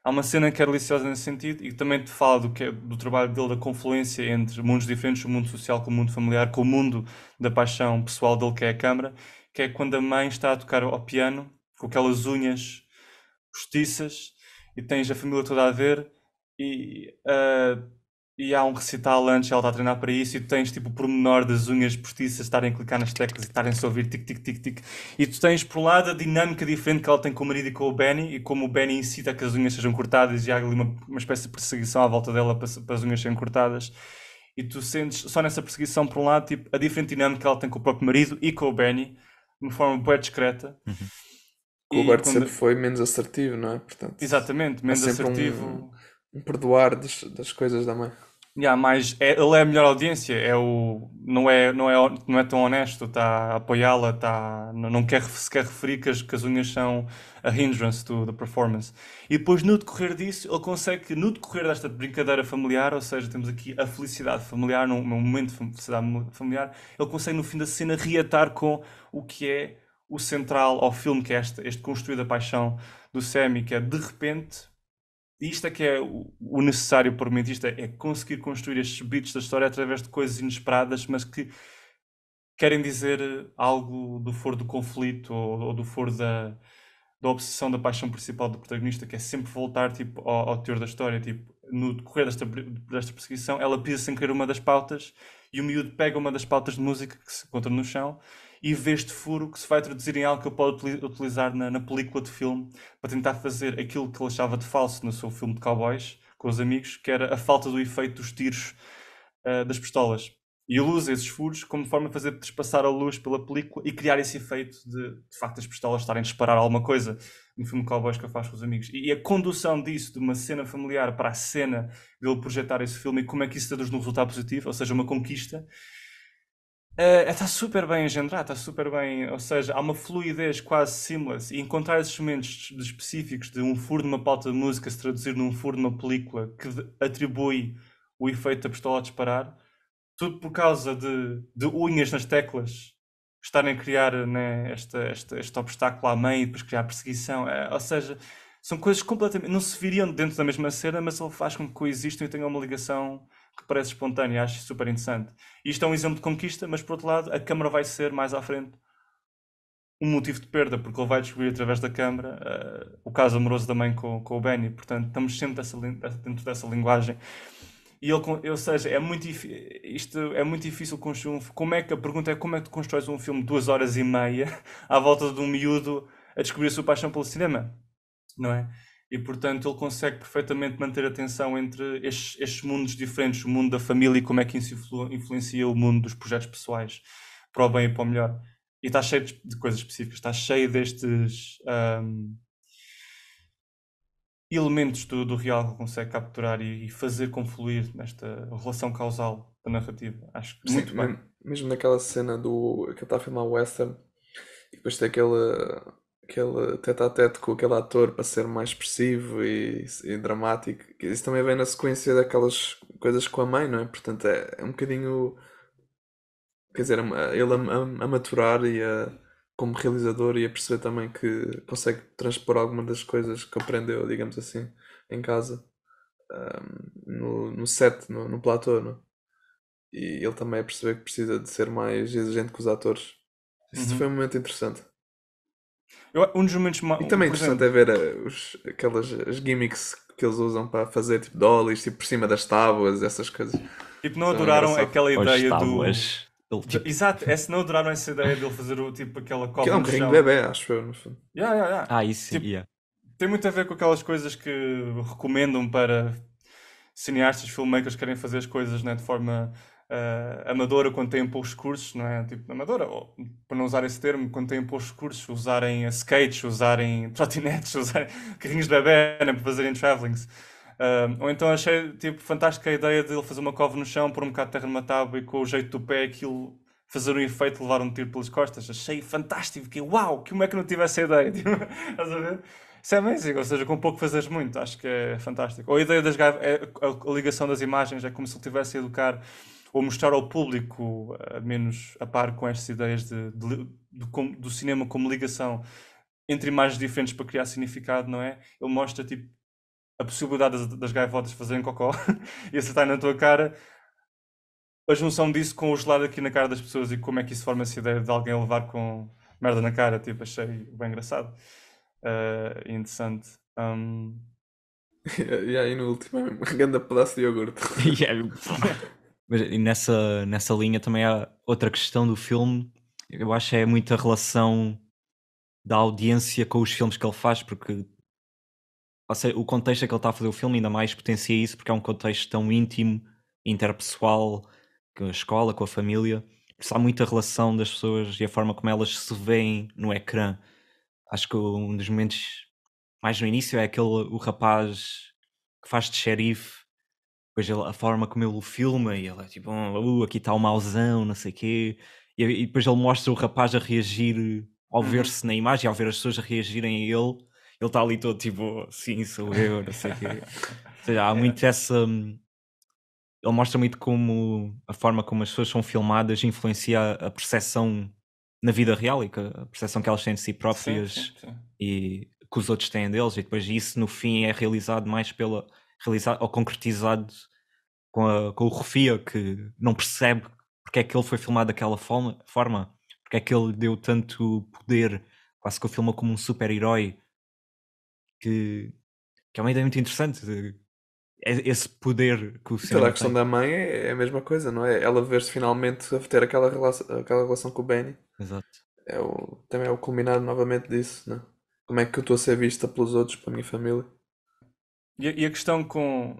Há uma cena que é deliciosa nesse sentido e que também te fala do, que é, do trabalho dele, da confluência entre mundos diferentes, o mundo social com o mundo familiar, com o mundo da paixão pessoal dele, que é a câmara, que é quando a mãe está a tocar ao piano, com aquelas unhas postiças, e tens a família toda a ver, e uh, e há um recital antes, ela está a treinar para isso, e tu tens tipo o pormenor das unhas postiças estarem a clicar nas teclas e estarem-se a ouvir tic-tic-tic-tic. E tu tens, por um lado, a dinâmica diferente que ela tem com o marido e com o Benny, e como o Benny incita a que as unhas sejam cortadas, e há ali uma, uma espécie de perseguição à volta dela para, para as unhas serem cortadas. E tu sentes só nessa perseguição, por um lado, tipo, a diferente dinâmica que ela tem com o próprio marido e com o Benny, de uma forma bem discreta. Uhum. O Bart quando... sempre foi menos assertivo, não é? Portanto, Exatamente, menos assertivo. Um perdoar das, das coisas da mãe. Yeah, mas é, ele é a melhor audiência, é o, não, é, não, é, não é tão honesto, está a apoiá-la, tá, não, não quer sequer referir que as, que as unhas são a hindrance do, da performance. E depois, no decorrer disso, ele consegue no decorrer desta brincadeira familiar, ou seja, temos aqui a felicidade familiar, num, num momento de felicidade familiar, ele consegue, no fim da cena, reatar com o que é o central ao filme, que é este, este construir a paixão do Sammy, que é, de repente, isto é que é o necessário para mim, isto é, é conseguir construir estes bits da história através de coisas inesperadas, mas que querem dizer eh, algo do foro do conflito ou, ou do foro da, da obsessão da paixão principal do protagonista, que é sempre voltar tipo, ao, ao teor da história. Tipo, no decorrer desta, desta perseguição, ela pisa sem querer uma das pautas e o miúdo pega uma das pautas de música que se encontra no chão e vê este furo que se vai traduzir em algo que eu posso utilizar na, na, película de filme para tentar fazer aquilo que ele achava de falso no seu filme de cowboys com os amigos, que era a falta do efeito dos tiros uh, das pistolas. E ele usa esses furos como forma de fazer despassar a luz pela película e criar esse efeito de, de facto, as pistolas estarem a disparar alguma coisa no filme Cowboys que eu faço com os amigos. E, e, a condução disso, de uma cena familiar para a cena dele projetar esse filme e como é que isso traduz num resultado positivo, ou seja, uma conquista, Uh, está super bem engendrado, está super bem, ou seja, há uma fluidez quase seamless e encontrar esses momentos específicos de um furo numa pauta de música se traduzir num furo numa película que atribui o efeito da pistola a disparar, tudo por causa de, de unhas nas teclas estarem a criar né, esta, esta, este obstáculo à mãe e depois criar perseguição, é, ou seja, são coisas completamente, não se viriam dentro da mesma cena, mas ele faz com que coexistam e tenham uma ligação que parece espontânea, acho super interessante. Isto é um exemplo de conquista, mas por outro lado, a Câmara vai ser mais à frente um motivo de perda, porque ele vai descobrir através da Câmara uh, o caso amoroso da mãe com, com o Benny. Portanto, estamos sempre dessa, dentro dessa linguagem. E ele, ou seja, é muito, isto é muito difícil construir um como é que A pergunta é como é que tu constróis um filme de duas horas e meia à volta de um miúdo a descobrir a sua paixão pelo cinema, não é? e portanto ele consegue perfeitamente manter a tensão entre estes, estes, mundos diferentes, o mundo da família e como é que isso influ, influencia o mundo dos projetos pessoais para o bem e para o melhor. E está cheio de coisas específicas, está cheio destes um, elementos do, do, real que consegue capturar e, e, fazer confluir nesta relação causal da narrativa. Acho que Sim, muito bem. Mesmo naquela cena do que ele está a filmar o Western e depois tem aquele aquele tete-a-tete com aquele ator para ser mais expressivo e, e dramático. Isso também vem na sequência daquelas coisas com a mãe, não é? Portanto, é, é um bocadinho. Quer dizer, ele a, a, a, maturar e a, como realizador e a perceber também que consegue transpor alguma das coisas que aprendeu, digamos assim, em casa, um, no, no set, no, no platô, não é? E ele também a perceber que precisa de ser mais exigente com os atores. Isso uhum. foi um momento interessante. Eu, um dos momentos mais. E também é interessante exemplo... é ver eh, os, aquelas as gimmicks que eles usam para fazer tipo dollies, tipo por cima das tábuas, essas coisas. Tipo, não adoraram aquela ideia do. tipo... Exato, é, se não adoraram essa ideia dele fazer o tipo aquela copa. Que é um ringue bebê, acho eu, no fundo. Yeah, yeah, yeah. Ah, isso tipo, yeah. Tem muito a ver com aquelas coisas que recomendam para cineastas, filmmakers que querem fazer as coisas né, de forma uh, amadora quando têm poucos recursos, não é? Tipo, amadora, ou, para não usar esse termo, quando têm poucos recursos, usarem skates, usarem trotinetes, usarem carrinhos de bebê né, para fazerem travelings. Uh, ou então achei tipo, fantástica a ideia de ele fazer uma cova no chão, pôr um bocado de terra numa tábua e com o jeito do pé aquilo fazer um efeito, levar um tiro pelas costas. Achei fantástico, fiquei uau, como é que não tive essa ideia? Tipo, estás a ver? Isso é amazing, ou seja, com pouco fazes muito, acho que é fantástico. Ou a ideia das é, a, a ligação das imagens, é como se ele estivesse a educar ou mostrar ao público, eh, menos a par com estas ideias de, de, de, do, cinema como ligação entre imagens diferentes para criar significado, não é? Ele mostra tipo a possibilidade das, das gaivotas fazerem cocó e acertarem na tua cara. A junção disso com o gelado aqui na cara das pessoas e como é que isso forma essa ideia de alguém levar com merda na cara, tipo, achei bem engraçado uh, interessante. Um... e aí no último, um grande pedaço de iogurte. Mas e nessa, nessa linha também há outra questão do filme, eu acho é muita relação da audiência com os filmes que ele faz, porque seja, o contexto em que ele está a fazer o filme ainda mais potencia isso, porque é um contexto tão íntimo, interpessoal, com a escola, com a família. Por há muita relação das pessoas e a forma como elas se veem no ecrã. Acho que um dos momentos mais no início é aquele o rapaz que faz de xerife depois ele, a forma como ele o filma, e ele é tipo, oh, uh, aqui está o mauzão, não sei o quê, e, e, depois ele mostra o rapaz a reagir ao uhum. ver-se na imagem, ao ver as pessoas a reagirem a ele, ele está ali todo tipo, sim, sou eu, não sei o quê. Ou seja, há é. muito essa. Hum, ele mostra muito como a forma como as pessoas são filmadas influencia a percepção na vida real e a percepção que elas têm de si próprias sim, sim, sim. e que os outros têm deles, e depois isso no fim é realizado mais pela realizado ou concretizado com, a, com o Rufio, que não percebe porque é que ele foi filmado daquela forma, forma porque é que ele deu tanto poder, quase que o filma como um super-herói, que, que é uma ideia muito interessante. esse poder que o senhor. Toda a questão tem. da mãe é, é a mesma coisa, não é? Ela ver-se finalmente a ter aquela relação, aquela relação com o Benny. Exato. É o, também é o culminar novamente disso, não é? Como é que eu estou a ser vista pelos outros, pela minha família? E, a questão com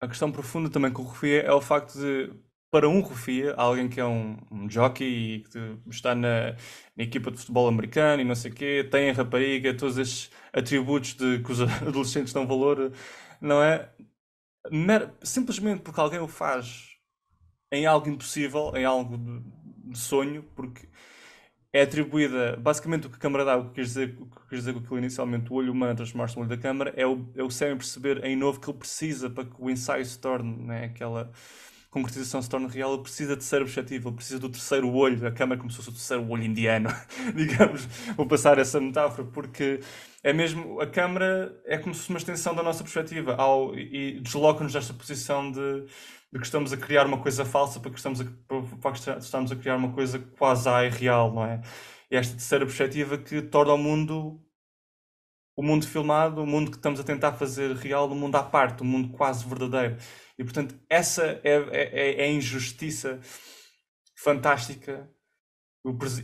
a questão profunda também com o Rufia é o facto de para um Rufia, alguém que é um, um jockey e que está na, na, equipa de futebol americano e não sei o quê, tem a rapariga, todos esses atributos de que os adolescentes dão valor, não é? Mer simplesmente porque alguém o faz em algo impossível, em algo de, de sonho, porque é atribuída basicamente o que a câmara dá, o que quer dizer, o que quer dizer com aquilo inicialmente, o olho humano transformar-se no olho da câmara, é o, é o cérebro perceber em novo que ele precisa para que o ensaio se torne né, aquela concretização se torne real, ele precisa de ser objetivo, ele precisa do terceiro olho, a câmara como se fosse o terceiro olho indiano, digamos, vou passar essa metáfora, porque é mesmo, a câmara é como se fosse uma extensão da nossa perspectiva, ao, e desloca-nos desta posição de de que estamos a criar uma coisa falsa para que estamos a, para que estamos a criar uma coisa quase real, não é? E esta terceira perspectiva que torna o mundo o mundo filmado, o mundo que estamos a tentar fazer real, o mundo à parte, o mundo quase verdadeiro. E portanto, essa é, é, é, é a injustiça fantástica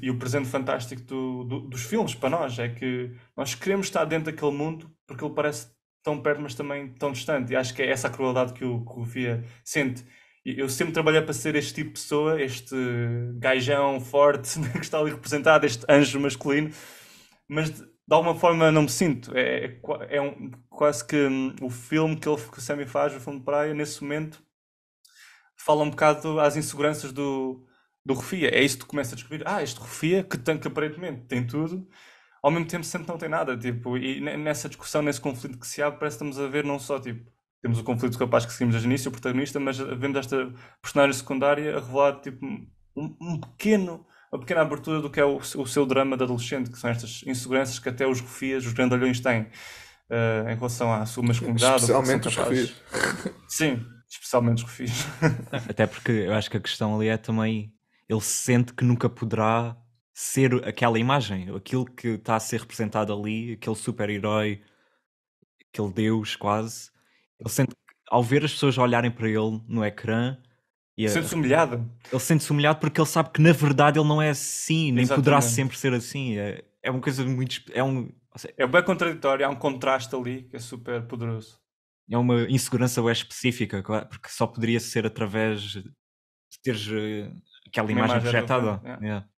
e o presente fantástico do, do, dos filmes para nós. É que nós queremos estar dentro daquele mundo porque ele parece tão perto, mas também tão distante. E acho que é essa a crueldade que o, que o Via sente. Eu sempre trabalhei para ser este tipo de pessoa, este gajão forte né, que está ali representado, este anjo masculino, mas de, de alguma forma não me sinto. É, é, é um, quase que um, o filme que, ele, que o Sammy faz, o filme de praia, nesse momento, fala um bocado às inseguranças do, do Rufia. É isso que tu começas a descobrir. Ah, este Rufia que, tem, aparentemente tem tudo, ao mesmo tempo sente que não tem nada, tipo, e nessa discussão, nesse conflito que se abre, parece que estamos a ver não só, tipo, temos o conflito com a paz que seguimos desde o início, o protagonista, mas vemos esta personagem secundária a revelar, tipo, um, um pequeno, uma pequena abertura do que é o, o, seu drama de adolescente, que são estas inseguranças que até os rufias, os grandalhões têm, uh, em relação à sua masculinidade. Especialmente os rufias. Sim, especialmente os rufias. até porque eu acho que a questão ali é também, ele sente que nunca poderá ser aquela imagem, aquilo que está a ser representado ali, aquele super-herói, aquele deus quase. Ele sente ao ver as pessoas olharem para ele no ecrã. sente-se humilhado. Ele sente-se humilhado porque ele sabe que na verdade ele não é assim, nem Exatamente. poderá sempre ser assim. É, é uma coisa muito. É, um, é bem contraditório, há um contraste ali que é super poderoso. É uma insegurança bem específica, porque só poderia ser através de teres eh, aquela imagem, imagem projetada. Do... É. Yeah. Yeah.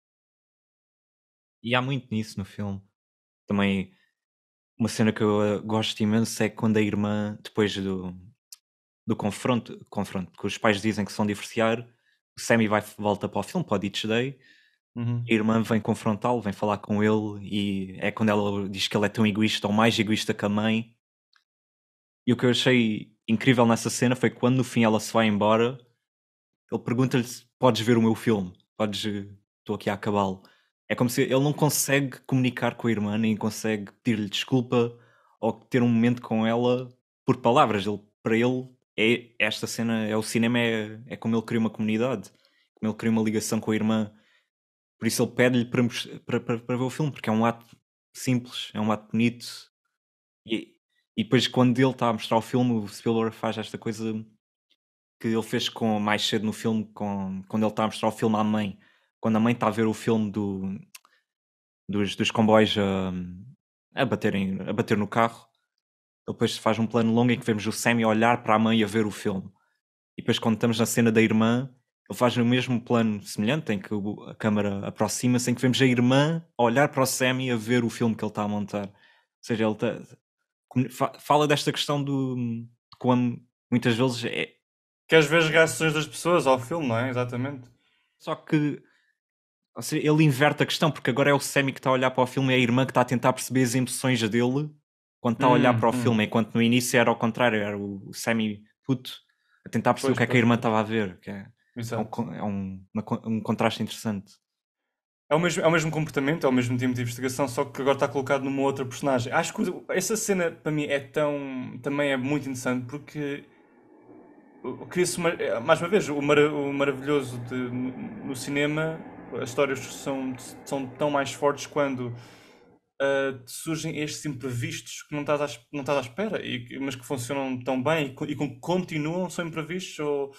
E há muito nisso no filme. Também uma cena que eu eh, gosto imenso é quando a irmã, depois do, do confronto, confronto, que os pais dizem que são divorciar, o Sammy vai, volta para o filme, para o Ditch Day, uhum. a irmã vem confrontá-lo, vem falar com ele, e é quando ela diz que ele é tão egoísta ou mais egoísta que a mãe. E o que eu achei incrível nessa cena foi quando no fim ela se vai embora, ele pergunta-lhe se podes ver o meu filme, podes, eh, estou aqui a acabá-lo. É como se ele não consegue comunicar com a irmã nem consegue pedir-lhe desculpa ou ter um momento com ela por palavras. Ele, para ele, é esta cena, é o cinema, é, é como ele cria uma comunidade, como ele cria uma ligação com a irmã. Por isso ele pede-lhe para, para, para, para ver o filme, porque é um ato simples, é um ato bonito. E, e depois, quando ele está a mostrar o filme, o Spielberg faz esta coisa que ele fez com mais cedo no filme, com, quando ele está a mostrar o filme à mãe quando a mãe está a ver o filme do, dos, dos comboios a, a, baterem, a bater no carro, depois faz um plano longo em que vemos o Sammy olhar para a mãe a ver o filme. E depois, quando estamos na cena da irmã, ele faz o mesmo plano semelhante, em que a câmera aproxima-se, em que vemos a irmã olhar para o Sammy a ver o filme que ele está a montar. Ou seja, ele tá, fala desta questão do como muitas vezes é. Queres ver as reações das pessoas ao filme, não é? Exatamente. Só que Seja, ele inverte a questão, porque agora é o Sammy que está a olhar para o filme e é a irmã que está a tentar perceber as emoções dele quando está a olhar hum, para o hum. filme, enquanto no início era ao contrário, era o Sammy puto a tentar perceber pois, o que é que a irmã estava a ver. Que é, é um, é um, uma, um contraste interessante. É o, mesmo, é o mesmo comportamento, é o mesmo tipo de investigação, só que agora está colocado numa outra personagem. Acho que essa cena, para mim, é tão. também é muito interessante, porque. Eh, cria-se, eh, mais uma vez, o, mar, o maravilhoso de, no cinema as histórias são, são tão mais fortes quando uh, surgem estes imprevistos que não estás à, não estás à espera, e, mas que funcionam tão bem e, e continuam, são imprevistos ou.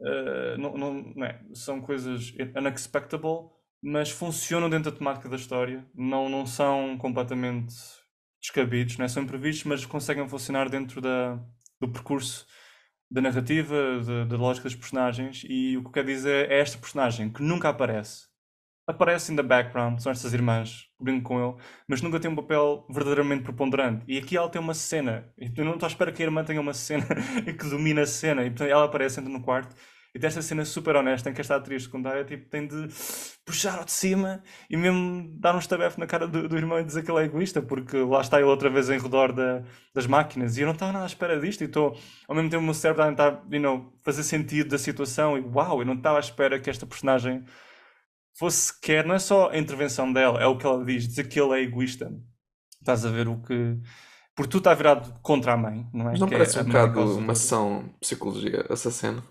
Uh, não, não, não é, são coisas unexpectable, mas funcionam dentro da temática da história, não, não são completamente descabidos, né? são imprevistos, mas conseguem funcionar dentro da, do percurso da narrativa, da, lógica dos personagens, e o que eu quero dizer é esta personagem que nunca aparece. Aparece ainda the background, são estas irmãs, brinco com ele, mas nunca tem um papel verdadeiramente preponderante. E aqui ela tem uma cena, eu não estou à espera que a irmã tenha uma cena que domina a cena, e portanto ela aparece, entra no quarto e desta cena super honesta em que esta atriz secundária tipo, tem de puxar ao de cima e mesmo dar um estabefo na cara do, do, irmão e dizer que ele é egoísta, porque lá está ele outra vez em redor da, das máquinas e eu não estava nada à espera disto e estou ao mesmo tempo o meu cérebro a tentar you know, fazer sentido da situação e uau, eu não estava à espera que esta personagem fosse sequer, não é só a intervenção dela, é o que ela diz, dizer que ele é egoísta. Estás a ver o que por tu está virado contra a mãe, não é? Mas não que parece é um bocado uma sessão psicologia psicologia cena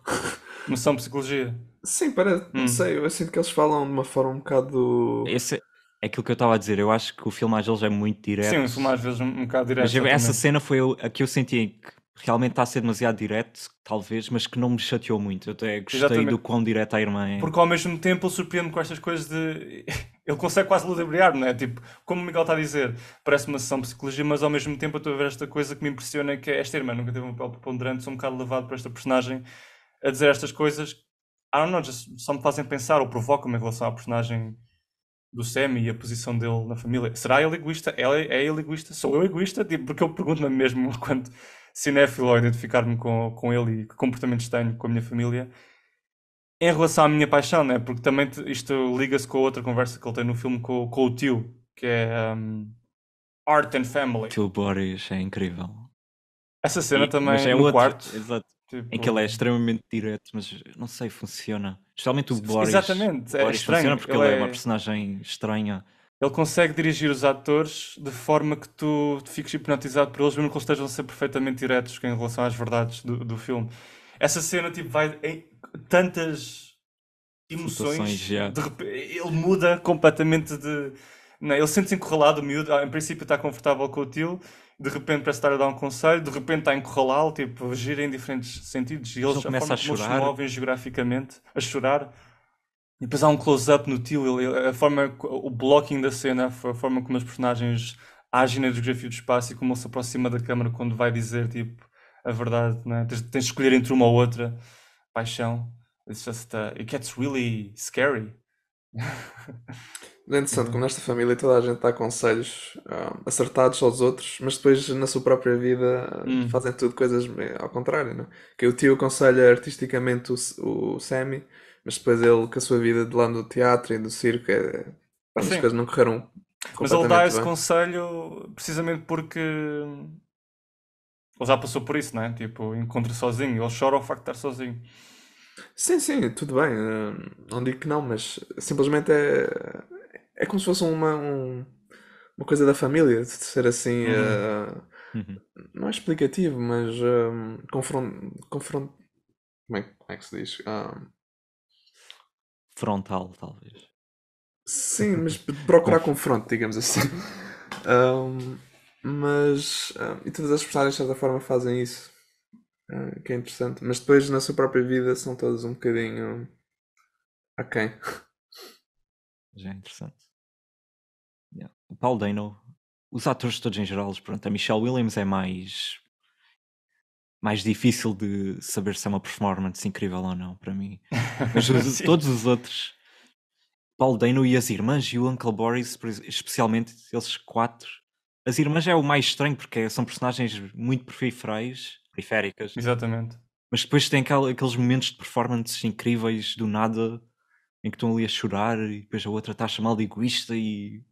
mas de psicologia. Sim, parece. Hum. Não sei, eu sinto que eles falam de uma forma um bocado. Esse é, é aquilo que eu estava a dizer. Eu acho que o filme às vezes é muito direto. Sim, o filme às vezes é um bocado direto. Mas eu, essa cena foi eu, a que eu senti que realmente está a ser demasiado direto, talvez, mas que não me chateou muito. Eu até gostei Exatamente. do quão direto a irmã é. Porque ao mesmo tempo ele surpreende-me com estas coisas de. ele consegue quase ludibriar, não é? Tipo, como o Miguel está a dizer, parece uma sessão de psicologia, mas ao mesmo tempo eu estou a ver esta coisa que me impressiona que é esta irmã nunca teve um papel preponderante, sou um bocado levado para esta personagem a dizer estas coisas, I don't know, just, só me fazem pensar ou provocam-me em relação à personagem do Sammy e a posição dele na família. Será ele egoísta? Ela é ele egoísta? Sou eu egoísta? Tipo, porque eu pergunto-me mesmo enquanto cinéfilo ao identificar-me com, com ele e que comportamentos tenho com a minha família em relação à minha paixão, né? Porque também isto liga-se com a outra conversa que ele tem no filme com, com o tio, que é um, Art and Family. O tio Boris é incrível. Essa cena e, também é no outro, quarto. Exato. Tipo... Em que ele é extremamente direto, mas não sei, funciona. Especialmente o Boris. Exatamente, o é Boris estranho. funciona porque ele, ele é... é... uma personagem estranha. Ele consegue dirigir os atores de forma que tu fiques hipnotizado por eles, mesmo que eles estejam a ser perfeitamente diretos em relação às verdades do, do filme. Essa cena tipo, vai em tantas emoções. Yeah. De... ele muda completamente de. Não, né, ele sente-se encurralado, miúdo. Ah, em princípio está confortável com o tio de repente parece estar a dar um conselho, de repente está a encurralá-lo, tipo, gira em diferentes sentidos e eles começam a chorar. Como se movem geograficamente, a chorar. E depois há um close-up no tio, ele, a forma, o blocking da cena, a forma como os personagens agem na geografia do espaço e como ele se aproxima da câmara quando vai dizer, tipo, a verdade, né? tens, tens de escolher entre uma ou outra paixão. It's just, uh, it gets really scary. É interessante uhum. como nesta família toda a gente dá conselhos ah, acertados aos outros, mas depois na sua própria vida hum. fazem tudo coisas ao contrário, não? É? Que o tio aconselha artisticamente o, o Sammy, mas depois ele com a sua vida de lá no teatro e do circo, é, as coisas não correram Mas ele dá esse bem. conselho precisamente porque ele já passou por isso, não é? Tipo, encontra sozinho, ele chora ao facto de estar sozinho. Sim, sim, tudo bem. Ah, não digo que não, mas simplesmente é, é como se fosse uma, um, uma coisa da família, de ser assim. Uhum. Uh, uhum. Não é explicativo, mas. Um, ehm, confron, como, é, como é que se diz? Um... Ehm, Frontal, talvez. Sim, mas procurar confronto, digamos assim. Um, ehm, mas. e todas as personagens, de certa forma, fazem isso. Uh, que é interessante. Mas depois, na sua própria vida, são todas um bocadinho. aquém. Já é interessante o Paul Dano, os atores todos em geral, pronto, a Michelle Williams é mais mais difícil de saber se é uma performance incrível ou não para mim. Mas os, todos os outros, Paul Dano e as irmãs e o Uncle Boris, especialmente eles quatro. As irmãs é o mais estranho porque são personagens muito periféricas, periféricas. Exatamente. Mas depois tem aqueles momentos de performances incríveis do nada em que estão ali a chorar e depois a outra está a chamar de egoísta e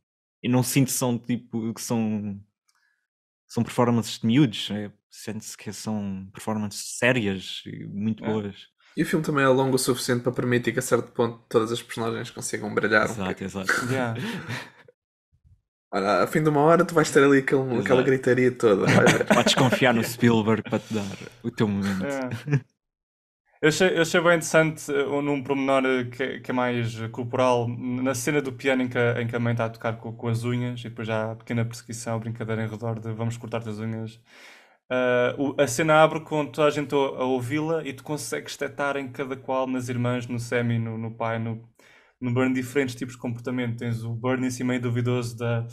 e não sinto são tipo que são são performances de miúdos, é, sente-se que são performances sérias e muito é. boas. E o filme também é longo o suficiente para permitir que a certo ponto todas as personagens consigam brilhar. Exato, um exato. Yeah. a fim de uma hora tu vais ter ali aquele, aquela gritaria toda. Vai Podes confiar no Spielberg para te dar o teu momento. É. Eu achei, eu achei bem interessante uh, num promenor eh, que, que, é mais corporal, na cena do piano em que, em que a mãe está a tocar com, com as unhas, e depois já há a pequena perseguição, brincadeira em redor de vamos cortar-te as unhas. Uh, a cena abre com toda a gente a, ouvi-la e tu consegues detectar em cada qual, nas irmãs, no Sammy, no, no pai, no, no Burn, diferentes tipos de comportamento. Tens o Burn em cima meio duvidoso da,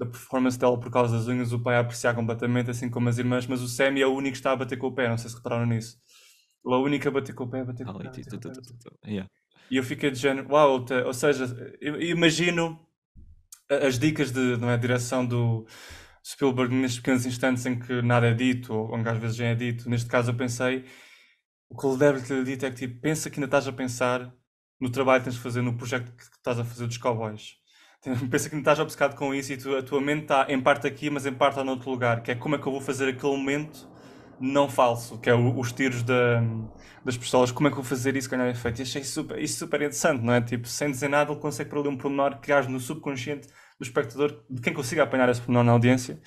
da performance dela por causa das unhas, o pai a apreciar completamente, assim como as irmãs, mas o Sammy é o único que está a bater com o pé, não sei se repararam nisso. Lá única a bater com o pé, bater com o pé. E eu fiquei de género, uau, ou seja, imagino as dicas de não é, direção do Spielberg nestes pequenos instantes em que nada é dito, ou que às vezes já é dito. Neste caso eu pensei, o que ele deve ter dito é que tipo, pensa que ainda estás a pensar no trabalho que tens de fazer, no projeto que estás a fazer dos cowboys. Tipo, pensa que não estás obcecado com isso e tu, a tua mente está em parte aqui, mas em parte está noutro lugar, que é como é que eu vou fazer aquele momento não falso, que é o, os tiros da, das pistolas, como é que eu vou fazer isso, ganhar efeito? É e achei super, isso super interessante, não é? Tipo, sem dizer nada, ele consegue por ali um pormenor que age no subconsciente do espectador, de quem consiga apanhar esse pormenor na audiência,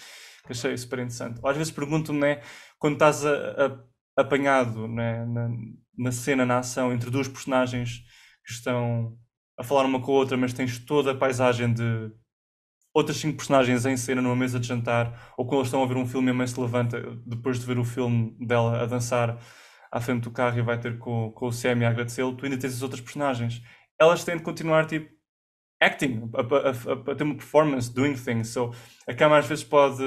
que achei super interessante. Ou às vezes pergunto-me, né, quando estás a, a, apanhado né, na, na cena, na ação, entre duas personagens que estão a falar uma com a outra, mas tens toda a paisagem de outras cinco personagens em cena numa mesa de jantar, ou quando elas estão a ver um filme e a mãe se levanta depois de ver o filme dela a dançar à frente do carro e vai ter com, com o CM a agradecê-lo, tu ainda tens as outras personagens. Elas têm de continuar, tipo, acting, a, a, a, a ter uma performance, doing things. So, a câmera às vezes pode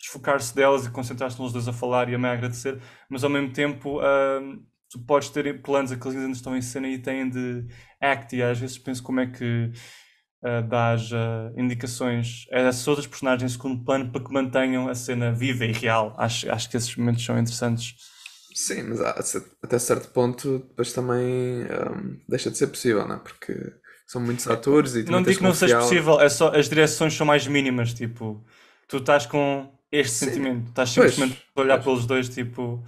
desfocar-se delas e concentrar-se nos dois a falar e a mãe a agradecer, mas ao mesmo tempo uh, tu podes ter planos a que ainda estão em cena e têm de act. E às vezes penso como é que uh, eh, dás uh, eh, indicações eh, a essas outras personagens em segundo plano para que mantenham a cena viva e real. Acho, acho que esses momentos são interessantes. Sim, mas até certo ponto depois também um, ehm, deixa de ser possível, não é? Porque são muitos atores e Não digo que não seja possível, é só as direções são mais mínimas, tipo, tu estás com este Sim. sentimento, estás simplesmente pois, a olhar pois. pelos dois, tipo,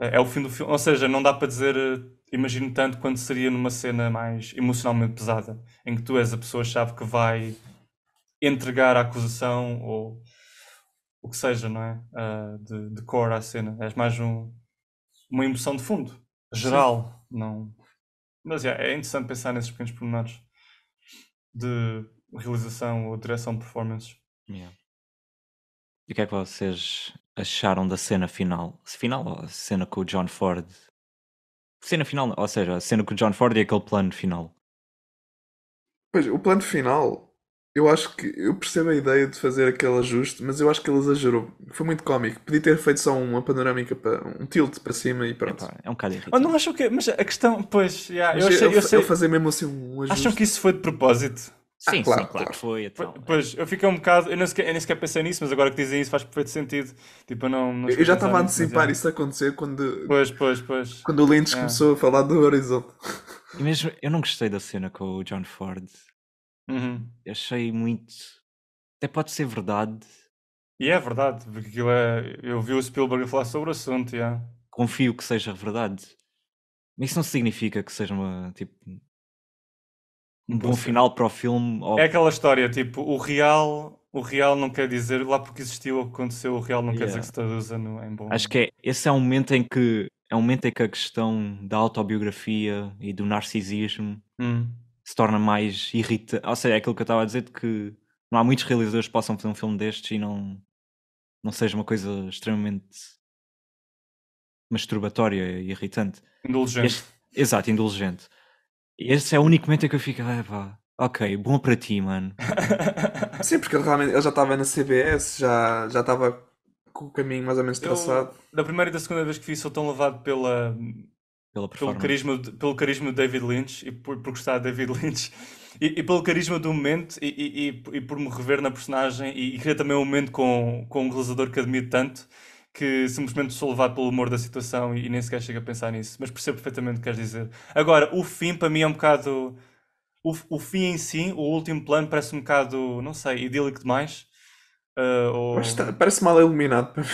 é, é o fim do filme. Ou seja, não dá para dizer, eh, imagino tanto quanto seria numa cena mais emocionalmente pesada, em que tu és a pessoa-chave que vai entregar a acusação ou o que seja, não é? Uh, de, de cor à cena. És mais um, uma emoção de fundo, geral. Sim. não Mas yeah, é interessante pensar nesses pequenos pormenores de realização ou direção de performances. Yeah. E o que é que vocês acharam da cena final? Final, a cena com o John Ford? Cena final, ou seja, a cena com o John Ford e aquele plano final. Pois, o plano final, eu acho que. Eu percebo a ideia de fazer aquele ajuste, mas eu acho que ele exagerou. Foi muito cómico. Podia ter feito só uma panorâmica, para, um tilt para cima e pronto. é um bocado irritante. Oh, não acho que. Mas a questão. Pois, yeah, mas eu, achei, eu, eu, sei... eu fazer mesmo assim um ajuste. Acham que isso foi de propósito? Ah, sim, claro, sim, claro, claro. foi. Então, pois, é. eu fiquei um bocado. Eu nem, sequer, eu nem sequer pensei nisso, mas agora que dizem isso faz perfeito sentido. Tipo, eu não. não eu já estava a antecipar é. isso isso acontecer quando. Pois, pois, pois. Quando o Lynch é. começou a falar do Horizonte. E mesmo, eu não gostei da cena com o John Ford. Uhum. Achei muito. Até pode ser verdade. E é verdade, porque aquilo é. Eu vi o Spielberg falar sobre o assunto, yeah. Confio que seja verdade. Mas isso não significa que seja uma. Tipo um bom final para o filme. Ou... É aquela história, tipo, o real, o real não quer dizer lá porque existiu o que aconteceu, o real não yeah. quer dizer que se traduza no, em bom. Acho que é, esse é um momento em que é um momento em que a questão da autobiografia e do narcisismo hum. se torna mais irritante. Ou seja, é aquilo que eu estava a dizer de que não há muitos realizadores que possam fazer um filme destes e não, não seja uma coisa extremamente masturbatória e irritante. Indulgente. Este, exato, indulgente. Esse é o único momento em que eu fico, ah, pá, ok, bom para ti, mano. Sim, porque ele realmente ele já estava na CBS, já, já estava com o caminho mais ou menos traçado. Eu, da primeira e da segunda vez que vi, sou tão levado pela, pela pelo, carisma, pelo carisma de David Lynch e por, por gostar de David Lynch. E, e, pelo carisma do momento e, e, e, por me rever na personagem e, e querer também um momento com, com um realizador que admiro tanto que simplesmente sou levado pelo humor da situação e, nem sequer chego a pensar nisso. Mas percebo perfeitamente o que queres dizer. Agora, o fim para mim é um bocado. O, o fim em si, o último plano, parece um bocado, não sei, idílico demais. Uh, ou... está, parece mal iluminado para mim.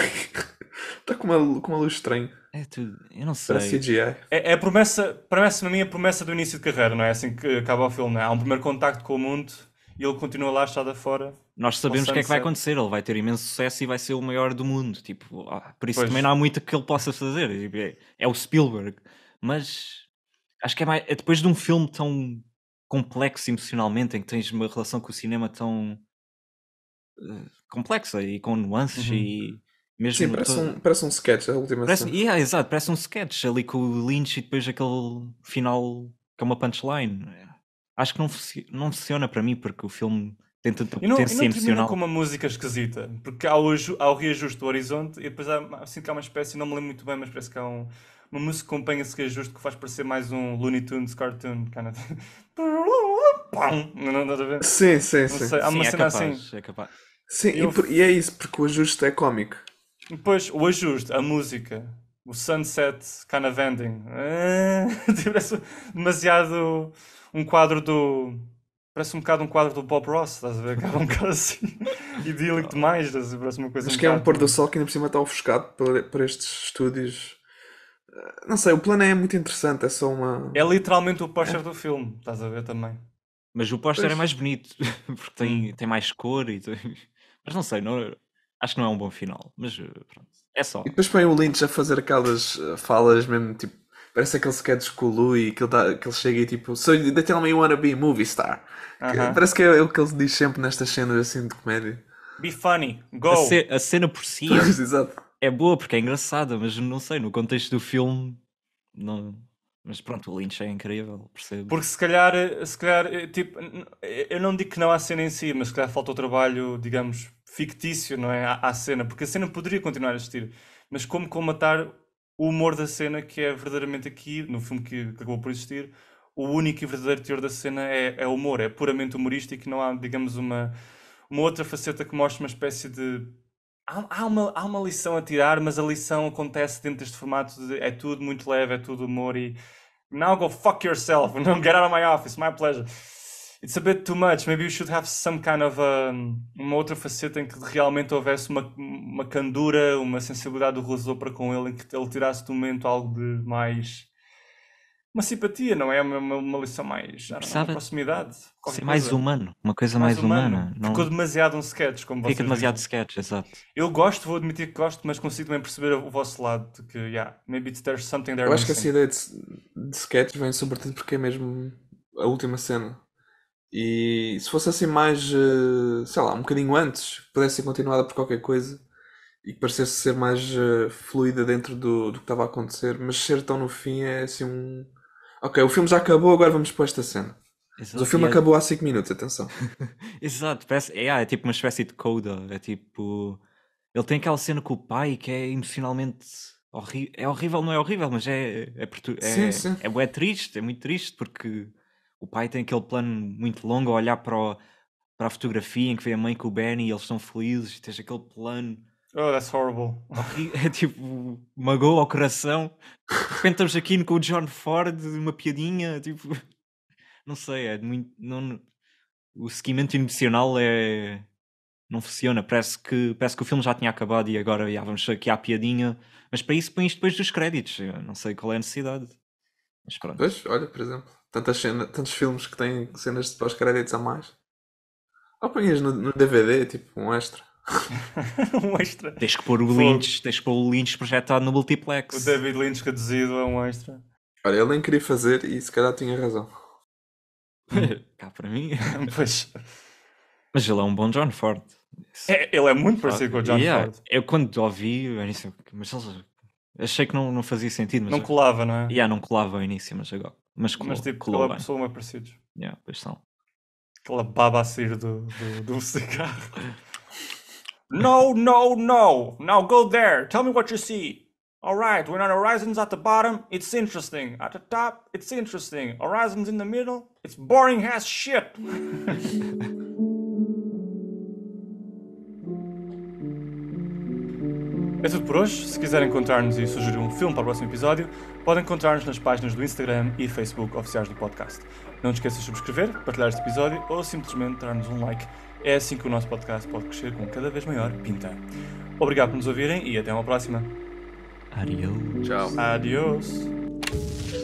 Está com uma, com uma luz estranha. É tudo. Eu não sei. Para CGI. É, é a promessa, parece-me a mim é a promessa do início de carreira, não é? Assim que acaba o filme, não é? Há um primeiro contacto com o mundo e ele continua lá estado fora. Nós sabemos o que é que vai acontecer, ele vai ter imenso sucesso e vai ser o maior do mundo. Tipo, ah, por isso pois. também não há muito que ele possa fazer. Tipo, é, é, o Spielberg. Mas acho que é mais. É depois de um filme tão complexo emocionalmente, em que tens uma relação com o cinema tão eh, complexa e com nuances uhum. e. Mesmo Sim, parece, todo... um, parece um sketch, a última parece, cena. Yeah, exato, parece um sketch ali com o Lynch e depois aquele final que é uma punchline. É acho que não, não funciona para mim porque o filme tem tanta e não, potência e não emocional. com uma música esquisita, porque há o, há o reajuste do horizonte e depois há, assim que há uma espécie, não me lembro muito bem, mas parece que há um, uma música que acompanha esse reajuste que faz parecer mais um Looney Tunes cartoon, kind of... não, não, não, Sim, sim, não sim. há uma sim, é cena é capaz, assim. É capaz. Sim, e, e é isso, porque o ajuste é cómico. Depois, o ajuste, a música, o sunset kind of ending. É... demasiado um quadro do. Parece um bocado um quadro do Bob Ross, estás a ver? Acaba um bocado assim, idílico demais, estás a Parece uma coisa. Acho um que é um pôr do sol que ainda por cima está ofuscado por, estes estúdios. Ah, não sei, o plano é muito interessante, é só uma. É literalmente o póster é. do filme, estás a ver também. Mas o póster é mais bonito, porque tem, hum. tem mais cor e. Tem... Mas não sei, não, acho que não é um bom final, mas eh, pronto, é só. E depois põe o Lynch a fazer aquelas eh, falas mesmo tipo Parece aquele sketch com o Louis que ele, tá, que ele chega e tipo, so they tell me you wanna be a movie star. Uh -huh. Parece que é o que ele diz sempre nestas cenas assim de comédia. Be funny, go! A, ce a cena por si é, é boa porque é engraçada, mas não sei, no contexto do filme, não. Mas pronto, o Lynch é incrível, percebo. Porque se calhar, se calhar, eh, tipo, eu não digo que não há cena em si, mas se calhar falta o trabalho, digamos, fictício, não é? À, à cena, porque a cena poderia continuar a existir, mas como comatar o humor da cena que é verdadeiramente aqui, no filme que, que acabou por existir, o único e verdadeiro teor da cena é, é humor, é puramente humorístico não há, digamos, uma, uma outra faceta que mostre uma espécie de. Há, há, uma, há uma lição a tirar, mas a lição acontece dentro deste formato de é tudo muito leve, é tudo humor e. Now go fuck yourself, não get out of my office, my pleasure it's a bit too much. Maybe you should have some kind of a, uma outra faceta em que realmente houvesse uma, uma candura, uma sensibilidade do realizador para com ele, em que ele tirasse do momento algo de mais. Uma simpatia, não é? Uma, uma lição mais. Precisava proximidade. Ser mais coisa. humano, uma coisa mais, mais humana. Não... Ficou demasiado um sketch, como Fica demasiado dizem. sketch, exato. Eu gosto, vou admitir que gosto, mas consigo também perceber o vosso lado de que, yeah, maybe there's something there. Eu acho que essa ideia de, de sketch vem sobretudo porque é mesmo a última cena e se fosse assim mais, eh, sei lá, um bocadinho antes, pudesse ser continuada por qualquer coisa e que parecesse ser mais eh, fluida dentro do, do que estava a acontecer, mas ser tão no fim é assim um. Ok, o filme já acabou, agora vamos para esta cena. Exato, mas o filme é... acabou há 5 minutos, atenção. Exato, parece, é, é tipo uma espécie de coda. É tipo. Ele tem aquela cena com o pai que é emocionalmente horrível. É horrível, não é horrível, mas é. É, é, sim, sim. é, é, é triste, é muito triste porque o pai tem aquele plano muito longo a olhar para, o, para a fotografia em que vê a mãe com o Benny e eles são felizes, tens aquele plano. Oh, that's horrible. É tipo, magoa ao coração. De repente estamos aqui com o John Ford, uma piadinha, tipo. Não sei, é muito. Não, o seguimento emocional é. Não funciona. Parece que, parece que o filme já tinha acabado e agora já, vamos aqui à piadinha. Mas para isso isto depois dos créditos. Eu não sei qual é a necessidade. Mas pronto. Pois, olha, por exemplo tantas cenas tantos filmes que têm cenas de pós-créditos a mais. Ou punhas no, no DVD, tipo, um extra. um extra. Tens que pôr o Lynch, tens que pôr o Lynch projetado no multiplex. O David Lynch reduzido a um extra. Olha, ele nem queria fazer e se calhar tinha razão. Cá para mim. pois. Mas ele é um bom John Ford. É, ele é muito ah, parecido ah, com o John yeah. Ford. Eu quando ouvi, eu disse, mas achei que não, não fazia sentido. não eu, colava, não é? Yeah, não colava ao início, mas agora mas, colou, mas tipo, colou bem. são parecidos. Yeah, pois são. Aquela baba a sair do, do, do cigarro. no, no, no! Now go there! Tell me what you see! Alright, when an horizon's at the bottom, it's interesting. At the top, it's interesting. Horizon's in the middle, it's boring as shit! É tudo por hoje. Se quiserem encontrar-nos e sugerir um filme para o próximo episódio, podem encontrar-nos nas páginas do Instagram e Facebook oficiais do podcast. Não te esqueças de subscrever, partilhar este episódio ou simplesmente dar-nos um like. É assim que o nosso podcast pode crescer com cada vez maior pinta. Obrigado por nos ouvirem e até uma próxima. Adiós. Tchau. Adiós.